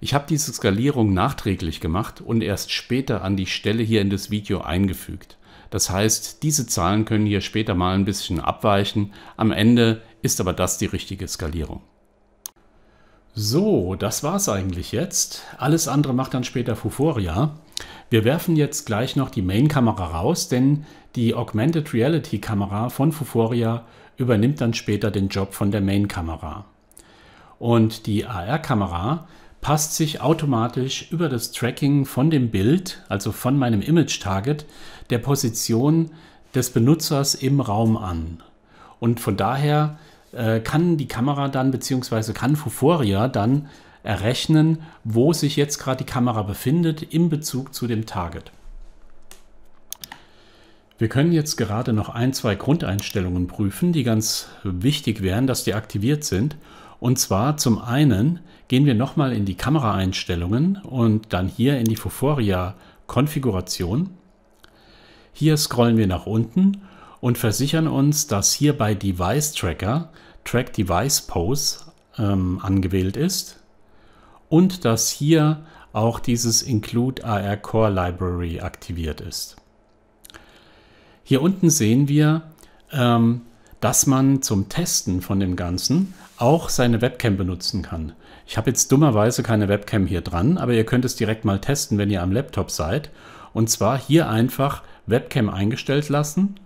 S1: Ich habe diese Skalierung nachträglich gemacht und erst später an die Stelle hier in das Video eingefügt. Das heißt, diese Zahlen können hier später mal ein bisschen abweichen. Am Ende ist aber das die richtige Skalierung. So, das war's eigentlich jetzt. Alles andere macht dann später Fuforia. Wir werfen jetzt gleich noch die Main-Kamera raus, denn die Augmented Reality-Kamera von Fuforia übernimmt dann später den Job von der Main-Kamera. Und die AR-Kamera passt sich automatisch über das Tracking von dem Bild, also von meinem Image-Target, der Position des Benutzers im Raum an. Und von daher äh, kann die Kamera dann, beziehungsweise kann Fuforia dann errechnen, wo sich jetzt gerade die Kamera befindet in Bezug zu dem Target. Wir können jetzt gerade noch ein, zwei Grundeinstellungen prüfen, die ganz wichtig wären, dass die aktiviert sind. Und zwar zum einen gehen wir nochmal in die Kameraeinstellungen und dann hier in die fuforia konfiguration Hier scrollen wir nach unten und versichern uns, dass hier bei Device Tracker Track Device Pose ähm, angewählt ist und dass hier auch dieses Include AR Core Library aktiviert ist. Hier unten sehen wir, ähm, dass man zum Testen von dem Ganzen auch seine Webcam benutzen kann. Ich habe jetzt dummerweise keine Webcam hier dran, aber ihr könnt es direkt mal testen, wenn ihr am Laptop seid. Und zwar hier einfach Webcam eingestellt lassen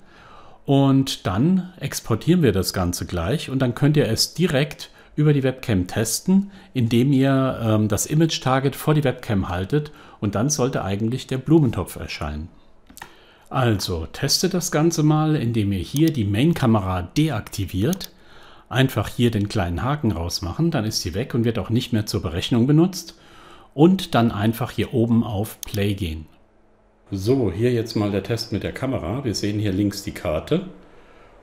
S1: und dann exportieren wir das Ganze gleich und dann könnt ihr es direkt über die Webcam testen, indem ihr ähm, das Image-Target vor die Webcam haltet und dann sollte eigentlich der Blumentopf erscheinen. Also testet das Ganze mal, indem ihr hier die Main-Kamera deaktiviert. Einfach hier den kleinen Haken rausmachen, dann ist sie weg und wird auch nicht mehr zur Berechnung benutzt. Und dann einfach hier oben auf Play gehen. So, hier jetzt mal der Test mit der Kamera. Wir sehen hier links die Karte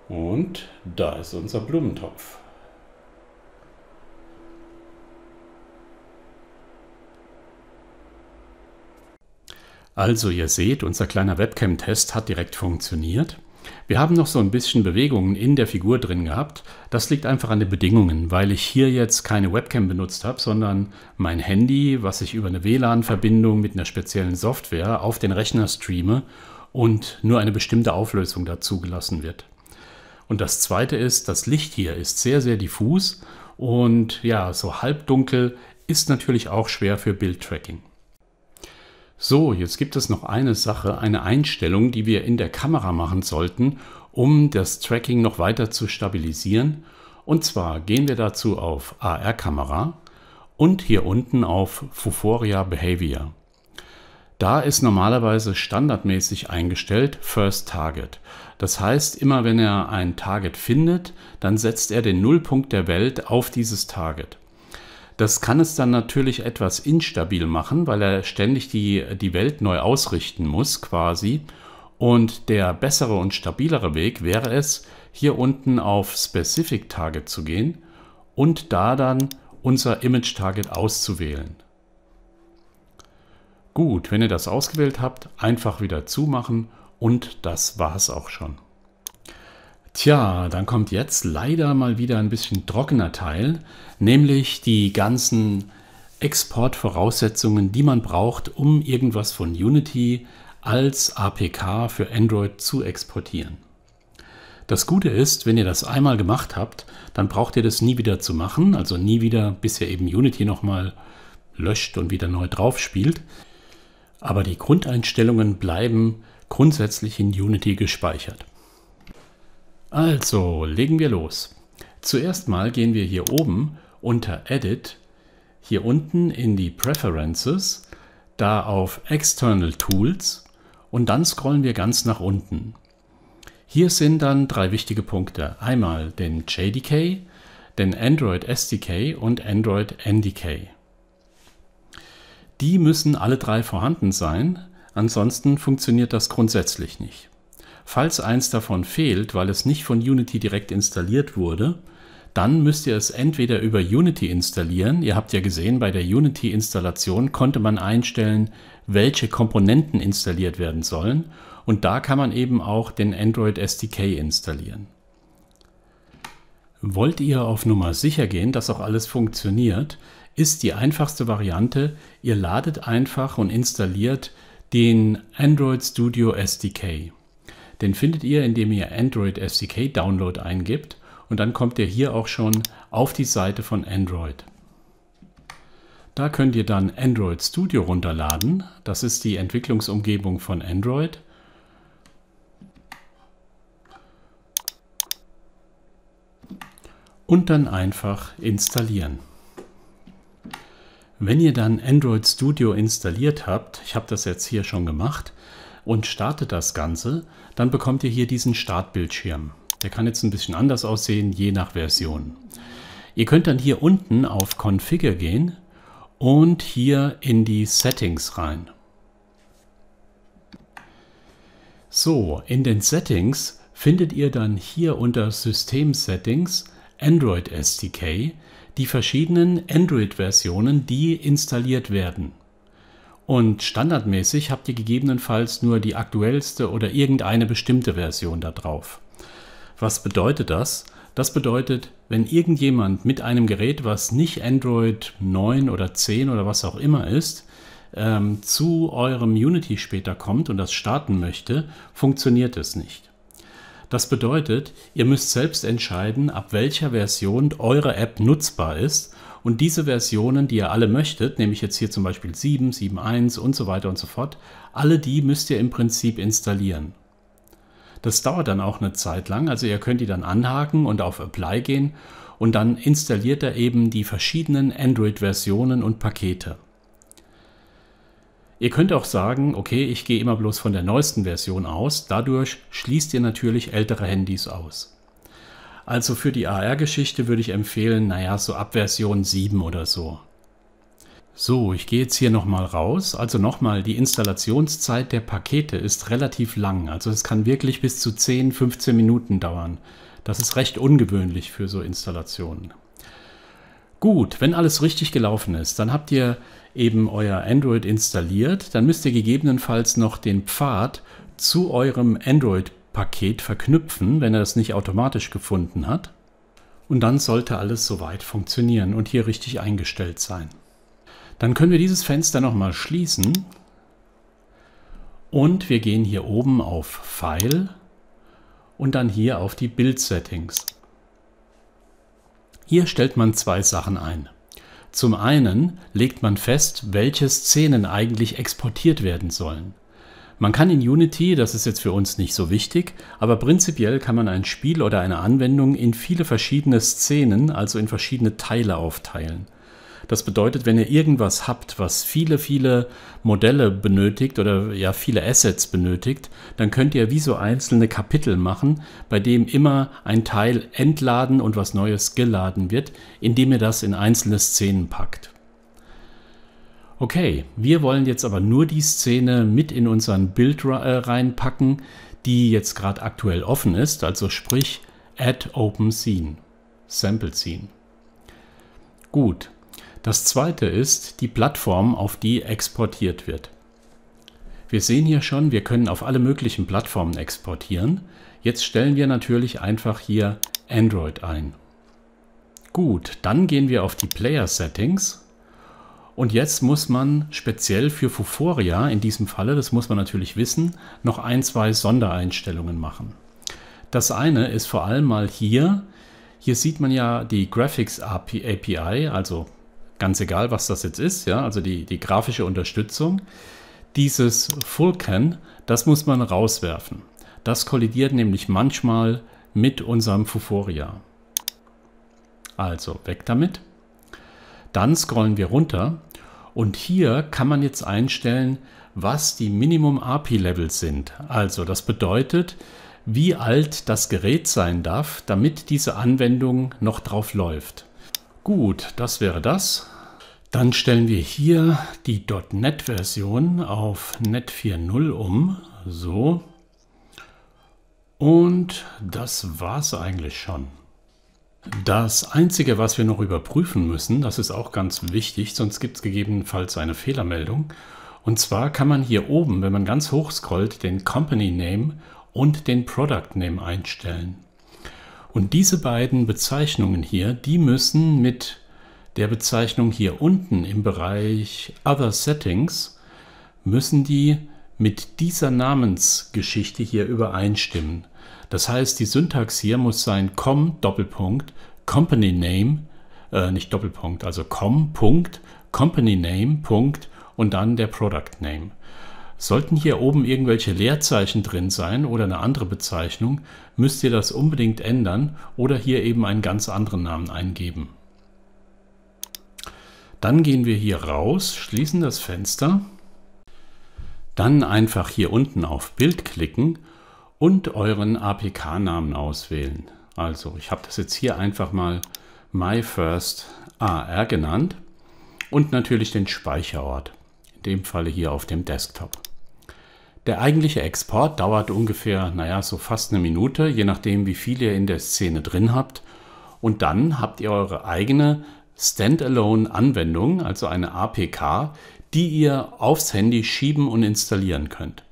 S1: und da ist unser Blumentopf. Also ihr seht, unser kleiner Webcam-Test hat direkt funktioniert. Wir haben noch so ein bisschen Bewegungen in der Figur drin gehabt. Das liegt einfach an den Bedingungen, weil ich hier jetzt keine Webcam benutzt habe, sondern mein Handy, was ich über eine WLAN-Verbindung mit einer speziellen Software auf den Rechner streame und nur eine bestimmte Auflösung dazu gelassen wird. Und das zweite ist, das Licht hier ist sehr, sehr diffus und ja, so halbdunkel ist natürlich auch schwer für Bildtracking. So, jetzt gibt es noch eine Sache, eine Einstellung, die wir in der Kamera machen sollten, um das Tracking noch weiter zu stabilisieren. Und zwar gehen wir dazu auf AR-Kamera und hier unten auf Fuforia Behavior. Da ist normalerweise standardmäßig eingestellt First Target. Das heißt, immer wenn er ein Target findet, dann setzt er den Nullpunkt der Welt auf dieses Target. Das kann es dann natürlich etwas instabil machen, weil er ständig die, die Welt neu ausrichten muss quasi. Und der bessere und stabilere Weg wäre es, hier unten auf Specific Target zu gehen und da dann unser Image Target auszuwählen. Gut, wenn ihr das ausgewählt habt, einfach wieder zumachen und das war es auch schon. Tja, dann kommt jetzt leider mal wieder ein bisschen trockener Teil, nämlich die ganzen Exportvoraussetzungen, die man braucht, um irgendwas von Unity als APK für Android zu exportieren. Das Gute ist, wenn ihr das einmal gemacht habt, dann braucht ihr das nie wieder zu machen, also nie wieder, bis ihr eben Unity nochmal löscht und wieder neu drauf spielt. Aber die Grundeinstellungen bleiben grundsätzlich in Unity gespeichert. Also, legen wir los. Zuerst mal gehen wir hier oben unter Edit, hier unten in die Preferences, da auf External Tools und dann scrollen wir ganz nach unten. Hier sind dann drei wichtige Punkte. Einmal den JDK, den Android SDK und Android NDK. Die müssen alle drei vorhanden sein, ansonsten funktioniert das grundsätzlich nicht. Falls eins davon fehlt, weil es nicht von Unity direkt installiert wurde, dann müsst ihr es entweder über Unity installieren. Ihr habt ja gesehen, bei der Unity-Installation konnte man einstellen, welche Komponenten installiert werden sollen. Und da kann man eben auch den Android SDK installieren. Wollt ihr auf Nummer sicher gehen, dass auch alles funktioniert, ist die einfachste Variante, ihr ladet einfach und installiert den Android Studio SDK. Den findet ihr, indem ihr Android SDK Download eingibt und dann kommt ihr hier auch schon auf die Seite von Android. Da könnt ihr dann Android Studio runterladen. Das ist die Entwicklungsumgebung von Android. Und dann einfach installieren. Wenn ihr dann Android Studio installiert habt, ich habe das jetzt hier schon gemacht, und startet das Ganze, dann bekommt ihr hier diesen Startbildschirm. Der kann jetzt ein bisschen anders aussehen, je nach Version. Ihr könnt dann hier unten auf Configure gehen und hier in die Settings rein. So, in den Settings findet ihr dann hier unter System Settings Android SDK die verschiedenen Android-Versionen, die installiert werden. Und standardmäßig habt ihr gegebenenfalls nur die aktuellste oder irgendeine bestimmte Version da drauf. Was bedeutet das? Das bedeutet, wenn irgendjemand mit einem Gerät, was nicht Android 9 oder 10 oder was auch immer ist, ähm, zu eurem Unity später kommt und das starten möchte, funktioniert es nicht. Das bedeutet, ihr müsst selbst entscheiden, ab welcher Version eure App nutzbar ist und diese Versionen, die ihr alle möchtet, nämlich jetzt hier zum Beispiel 7, 7.1 und so weiter und so fort, alle die müsst ihr im Prinzip installieren. Das dauert dann auch eine Zeit lang, also ihr könnt die dann anhaken und auf Apply gehen und dann installiert er eben die verschiedenen Android-Versionen und Pakete. Ihr könnt auch sagen, okay, ich gehe immer bloß von der neuesten Version aus, dadurch schließt ihr natürlich ältere Handys aus. Also für die AR-Geschichte würde ich empfehlen, naja, so ab Version 7 oder so. So, ich gehe jetzt hier nochmal raus. Also nochmal, die Installationszeit der Pakete ist relativ lang. Also es kann wirklich bis zu 10, 15 Minuten dauern. Das ist recht ungewöhnlich für so Installationen. Gut, wenn alles richtig gelaufen ist, dann habt ihr eben euer Android installiert. Dann müsst ihr gegebenenfalls noch den Pfad zu eurem Android Paket verknüpfen, wenn er das nicht automatisch gefunden hat. Und dann sollte alles soweit funktionieren und hier richtig eingestellt sein. Dann können wir dieses Fenster nochmal schließen. Und wir gehen hier oben auf File und dann hier auf die Build Settings. Hier stellt man zwei Sachen ein. Zum einen legt man fest, welche Szenen eigentlich exportiert werden sollen. Man kann in Unity, das ist jetzt für uns nicht so wichtig, aber prinzipiell kann man ein Spiel oder eine Anwendung in viele verschiedene Szenen, also in verschiedene Teile aufteilen. Das bedeutet, wenn ihr irgendwas habt, was viele, viele Modelle benötigt oder ja viele Assets benötigt, dann könnt ihr wie so einzelne Kapitel machen, bei dem immer ein Teil entladen und was Neues geladen wird, indem ihr das in einzelne Szenen packt okay, wir wollen jetzt aber nur die Szene mit in unseren Bild äh, reinpacken, die jetzt gerade aktuell offen ist, also sprich Add Open Scene, Sample Scene. Gut, das zweite ist die Plattform, auf die exportiert wird. Wir sehen hier schon, wir können auf alle möglichen Plattformen exportieren. Jetzt stellen wir natürlich einfach hier Android ein. Gut, dann gehen wir auf die Player Settings und jetzt muss man speziell für Fuforia, in diesem Falle, das muss man natürlich wissen, noch ein, zwei Sondereinstellungen machen. Das eine ist vor allem mal hier, hier sieht man ja die Graphics API, also ganz egal, was das jetzt ist, ja, also die, die grafische Unterstützung. Dieses Fulcan, das muss man rauswerfen. Das kollidiert nämlich manchmal mit unserem Fuforia. Also weg damit. Dann scrollen wir runter und hier kann man jetzt einstellen, was die Minimum API Levels sind. Also das bedeutet, wie alt das Gerät sein darf, damit diese Anwendung noch drauf läuft. Gut, das wäre das. Dann stellen wir hier die .NET Version auf NET 4.0 um. So. Und das war's eigentlich schon. Das Einzige, was wir noch überprüfen müssen, das ist auch ganz wichtig, sonst gibt es gegebenenfalls eine Fehlermeldung. Und zwar kann man hier oben, wenn man ganz hoch scrollt, den Company Name und den Product Name einstellen. Und diese beiden Bezeichnungen hier, die müssen mit der Bezeichnung hier unten im Bereich Other Settings, müssen die mit dieser Namensgeschichte hier übereinstimmen. Das heißt, die Syntax hier muss sein com Doppelpunkt Company Name, äh, nicht Doppelpunkt, also com Punkt Company Name Punkt und dann der Product Name. Sollten hier oben irgendwelche Leerzeichen drin sein oder eine andere Bezeichnung, müsst ihr das unbedingt ändern oder hier eben einen ganz anderen Namen eingeben. Dann gehen wir hier raus, schließen das Fenster, dann einfach hier unten auf Bild klicken und euren APK-Namen auswählen. Also ich habe das jetzt hier einfach mal MyFirstAR genannt und natürlich den Speicherort, in dem Falle hier auf dem Desktop. Der eigentliche Export dauert ungefähr, naja, so fast eine Minute, je nachdem, wie viel ihr in der Szene drin habt. Und dann habt ihr eure eigene Standalone-Anwendung, also eine APK, die ihr aufs Handy schieben und installieren könnt.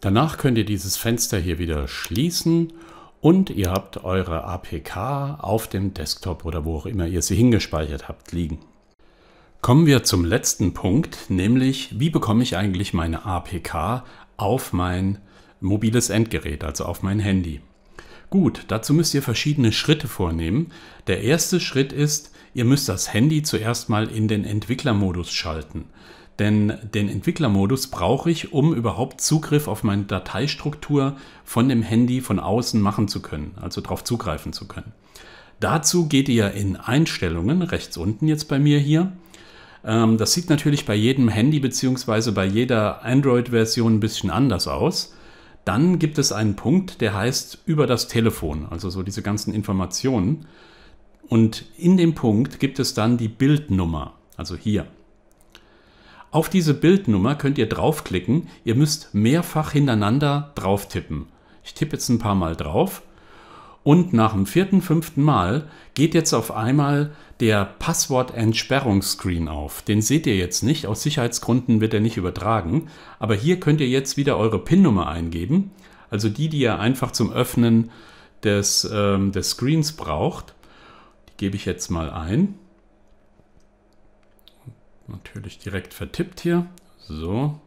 S1: Danach könnt ihr dieses Fenster hier wieder schließen und ihr habt eure APK auf dem Desktop oder wo auch immer ihr sie hingespeichert habt liegen. Kommen wir zum letzten Punkt, nämlich wie bekomme ich eigentlich meine APK auf mein mobiles Endgerät, also auf mein Handy. Gut, dazu müsst ihr verschiedene Schritte vornehmen. Der erste Schritt ist, ihr müsst das Handy zuerst mal in den Entwicklermodus schalten. Denn den Entwicklermodus brauche ich, um überhaupt Zugriff auf meine Dateistruktur von dem Handy von außen machen zu können, also darauf zugreifen zu können. Dazu geht ihr in Einstellungen, rechts unten jetzt bei mir hier. Ähm, das sieht natürlich bei jedem Handy bzw. bei jeder Android-Version ein bisschen anders aus. Dann gibt es einen Punkt, der heißt über das Telefon, also so diese ganzen Informationen. Und in dem Punkt gibt es dann die Bildnummer, also hier. Auf diese Bildnummer könnt ihr draufklicken. Ihr müsst mehrfach hintereinander drauf tippen. Ich tippe jetzt ein paar Mal drauf. Und nach dem vierten, fünften Mal geht jetzt auf einmal der Passwortentsperrungsscreen auf. Den seht ihr jetzt nicht. Aus Sicherheitsgründen wird er nicht übertragen. Aber hier könnt ihr jetzt wieder eure PIN-Nummer eingeben. Also die, die ihr einfach zum Öffnen des, ähm, des Screens braucht. Die gebe ich jetzt mal ein. Natürlich direkt vertippt hier. So.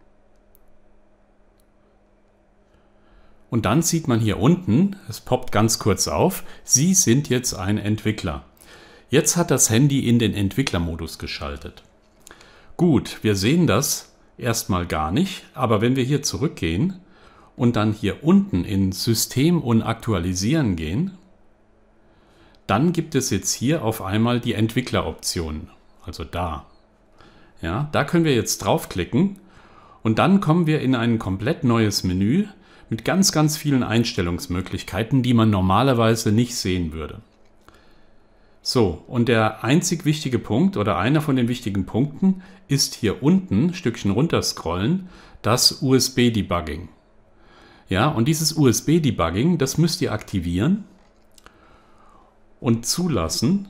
S1: Und dann sieht man hier unten, es poppt ganz kurz auf, Sie sind jetzt ein Entwickler. Jetzt hat das Handy in den Entwicklermodus geschaltet. Gut, wir sehen das erstmal gar nicht, aber wenn wir hier zurückgehen und dann hier unten in System und Aktualisieren gehen, dann gibt es jetzt hier auf einmal die Entwickleroptionen, also da. Ja, da können wir jetzt draufklicken und dann kommen wir in ein komplett neues Menü mit ganz, ganz vielen Einstellungsmöglichkeiten, die man normalerweise nicht sehen würde. So, und der einzig wichtige Punkt oder einer von den wichtigen Punkten ist hier unten, Stückchen runter scrollen, das USB-Debugging. Ja, und dieses USB-Debugging, das müsst ihr aktivieren und zulassen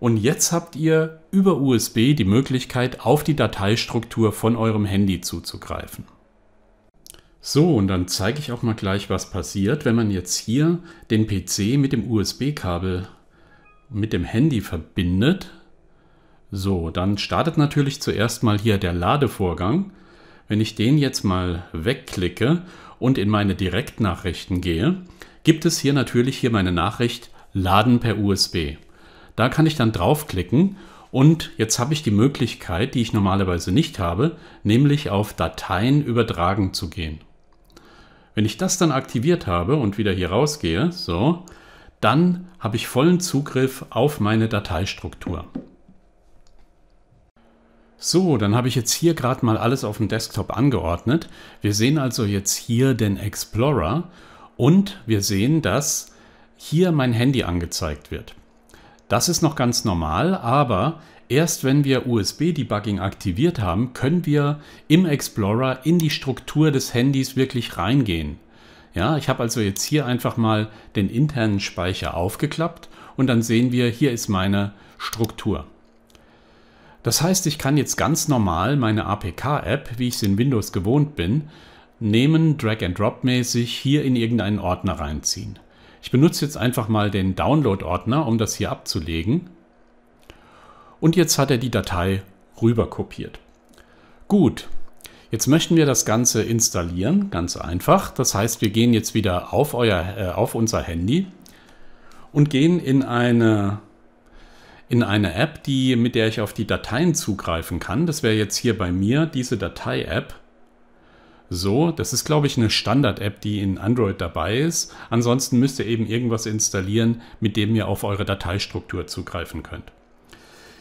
S1: und jetzt habt ihr über USB die Möglichkeit, auf die Dateistruktur von eurem Handy zuzugreifen. So, und dann zeige ich auch mal gleich, was passiert, wenn man jetzt hier den PC mit dem USB-Kabel mit dem Handy verbindet. So, dann startet natürlich zuerst mal hier der Ladevorgang. Wenn ich den jetzt mal wegklicke und in meine Direktnachrichten gehe, gibt es hier natürlich hier meine Nachricht Laden per USB. Da kann ich dann draufklicken und jetzt habe ich die Möglichkeit, die ich normalerweise nicht habe, nämlich auf Dateien übertragen zu gehen. Wenn ich das dann aktiviert habe und wieder hier rausgehe, so, dann habe ich vollen Zugriff auf meine Dateistruktur. So, dann habe ich jetzt hier gerade mal alles auf dem Desktop angeordnet. Wir sehen also jetzt hier den Explorer und wir sehen, dass hier mein Handy angezeigt wird. Das ist noch ganz normal, aber erst wenn wir USB-Debugging aktiviert haben, können wir im Explorer in die Struktur des Handys wirklich reingehen. Ja, ich habe also jetzt hier einfach mal den internen Speicher aufgeklappt und dann sehen wir, hier ist meine Struktur. Das heißt, ich kann jetzt ganz normal meine APK-App, wie ich es in Windows gewohnt bin, nehmen, drag-and-drop mäßig hier in irgendeinen Ordner reinziehen. Ich benutze jetzt einfach mal den Download-Ordner, um das hier abzulegen. Und jetzt hat er die Datei rüber kopiert. Gut, jetzt möchten wir das Ganze installieren, ganz einfach. Das heißt, wir gehen jetzt wieder auf, euer, äh, auf unser Handy und gehen in eine, in eine App, die, mit der ich auf die Dateien zugreifen kann. Das wäre jetzt hier bei mir diese Datei-App so. Das ist, glaube ich, eine Standard-App, die in Android dabei ist. Ansonsten müsst ihr eben irgendwas installieren, mit dem ihr auf eure Dateistruktur zugreifen könnt.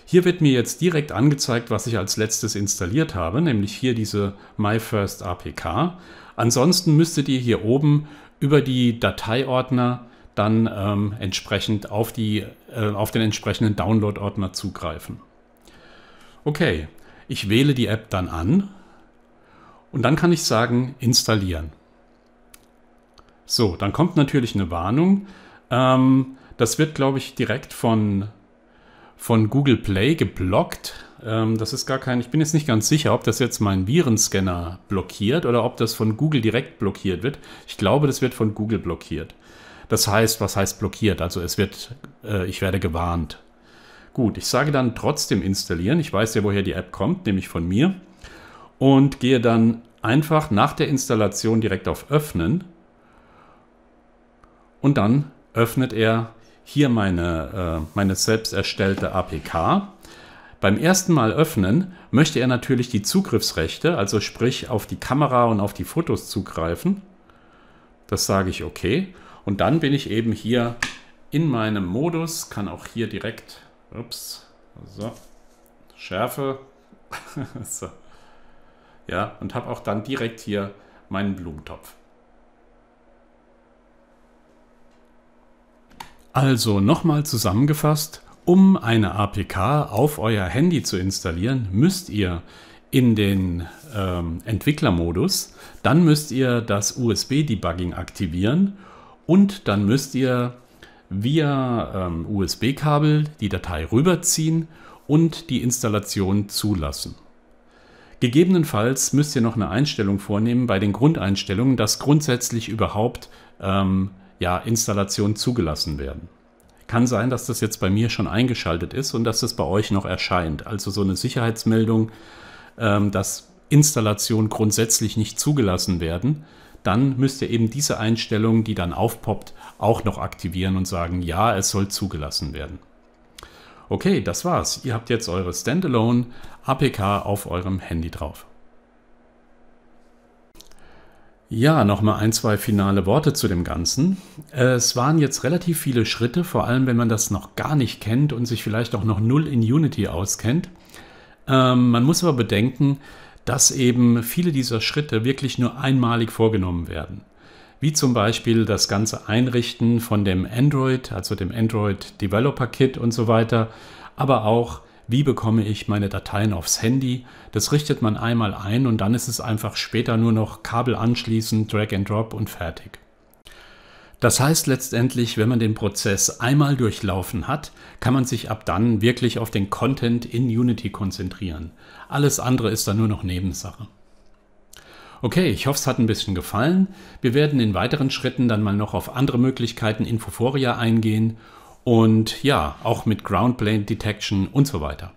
S1: Hier wird mir jetzt direkt angezeigt, was ich als letztes installiert habe, nämlich hier diese MyFirst APK. Ansonsten müsstet ihr hier oben über die Dateiordner dann ähm, entsprechend auf, die, äh, auf den entsprechenden Download-Ordner zugreifen. Okay, ich wähle die App dann an und dann kann ich sagen, installieren. So, dann kommt natürlich eine Warnung. Ähm, das wird, glaube ich, direkt von, von Google Play geblockt. Ähm, das ist gar kein, ich bin jetzt nicht ganz sicher, ob das jetzt meinen Virenscanner blockiert oder ob das von Google direkt blockiert wird. Ich glaube, das wird von Google blockiert. Das heißt, was heißt blockiert? Also es wird, äh, ich werde gewarnt. Gut, ich sage dann trotzdem installieren. Ich weiß ja, woher die App kommt, nämlich von mir und gehe dann einfach nach der Installation direkt auf Öffnen und dann öffnet er hier meine, äh, meine selbst erstellte APK. Beim ersten Mal öffnen möchte er natürlich die Zugriffsrechte, also sprich auf die Kamera und auf die Fotos zugreifen. Das sage ich okay. Und dann bin ich eben hier in meinem Modus, kann auch hier direkt, ups, so, Schärfe, so, ja, und habe auch dann direkt hier meinen Blumentopf. Also nochmal zusammengefasst, um eine APK auf euer Handy zu installieren, müsst ihr in den ähm, Entwicklermodus, dann müsst ihr das USB-Debugging aktivieren und dann müsst ihr via ähm, USB-Kabel die Datei rüberziehen und die Installation zulassen. Gegebenenfalls müsst ihr noch eine Einstellung vornehmen bei den Grundeinstellungen, dass grundsätzlich überhaupt ähm, ja, Installationen zugelassen werden. Kann sein, dass das jetzt bei mir schon eingeschaltet ist und dass das bei euch noch erscheint. Also so eine Sicherheitsmeldung, ähm, dass Installationen grundsätzlich nicht zugelassen werden. Dann müsst ihr eben diese Einstellung, die dann aufpoppt, auch noch aktivieren und sagen, ja, es soll zugelassen werden okay, das war's. Ihr habt jetzt eure Standalone APK auf eurem Handy drauf. Ja, nochmal ein, zwei finale Worte zu dem Ganzen. Es waren jetzt relativ viele Schritte, vor allem wenn man das noch gar nicht kennt und sich vielleicht auch noch null in Unity auskennt. Ähm, man muss aber bedenken, dass eben viele dieser Schritte wirklich nur einmalig vorgenommen werden wie zum Beispiel das ganze Einrichten von dem Android, also dem Android Developer Kit und so weiter, aber auch wie bekomme ich meine Dateien aufs Handy. Das richtet man einmal ein und dann ist es einfach später nur noch Kabel anschließen, Drag and Drop und fertig. Das heißt letztendlich, wenn man den Prozess einmal durchlaufen hat, kann man sich ab dann wirklich auf den Content in Unity konzentrieren. Alles andere ist dann nur noch Nebensache. Okay, ich hoffe, es hat ein bisschen gefallen. Wir werden in weiteren Schritten dann mal noch auf andere Möglichkeiten Infoforia eingehen und ja, auch mit Ground Plane Detection und so weiter.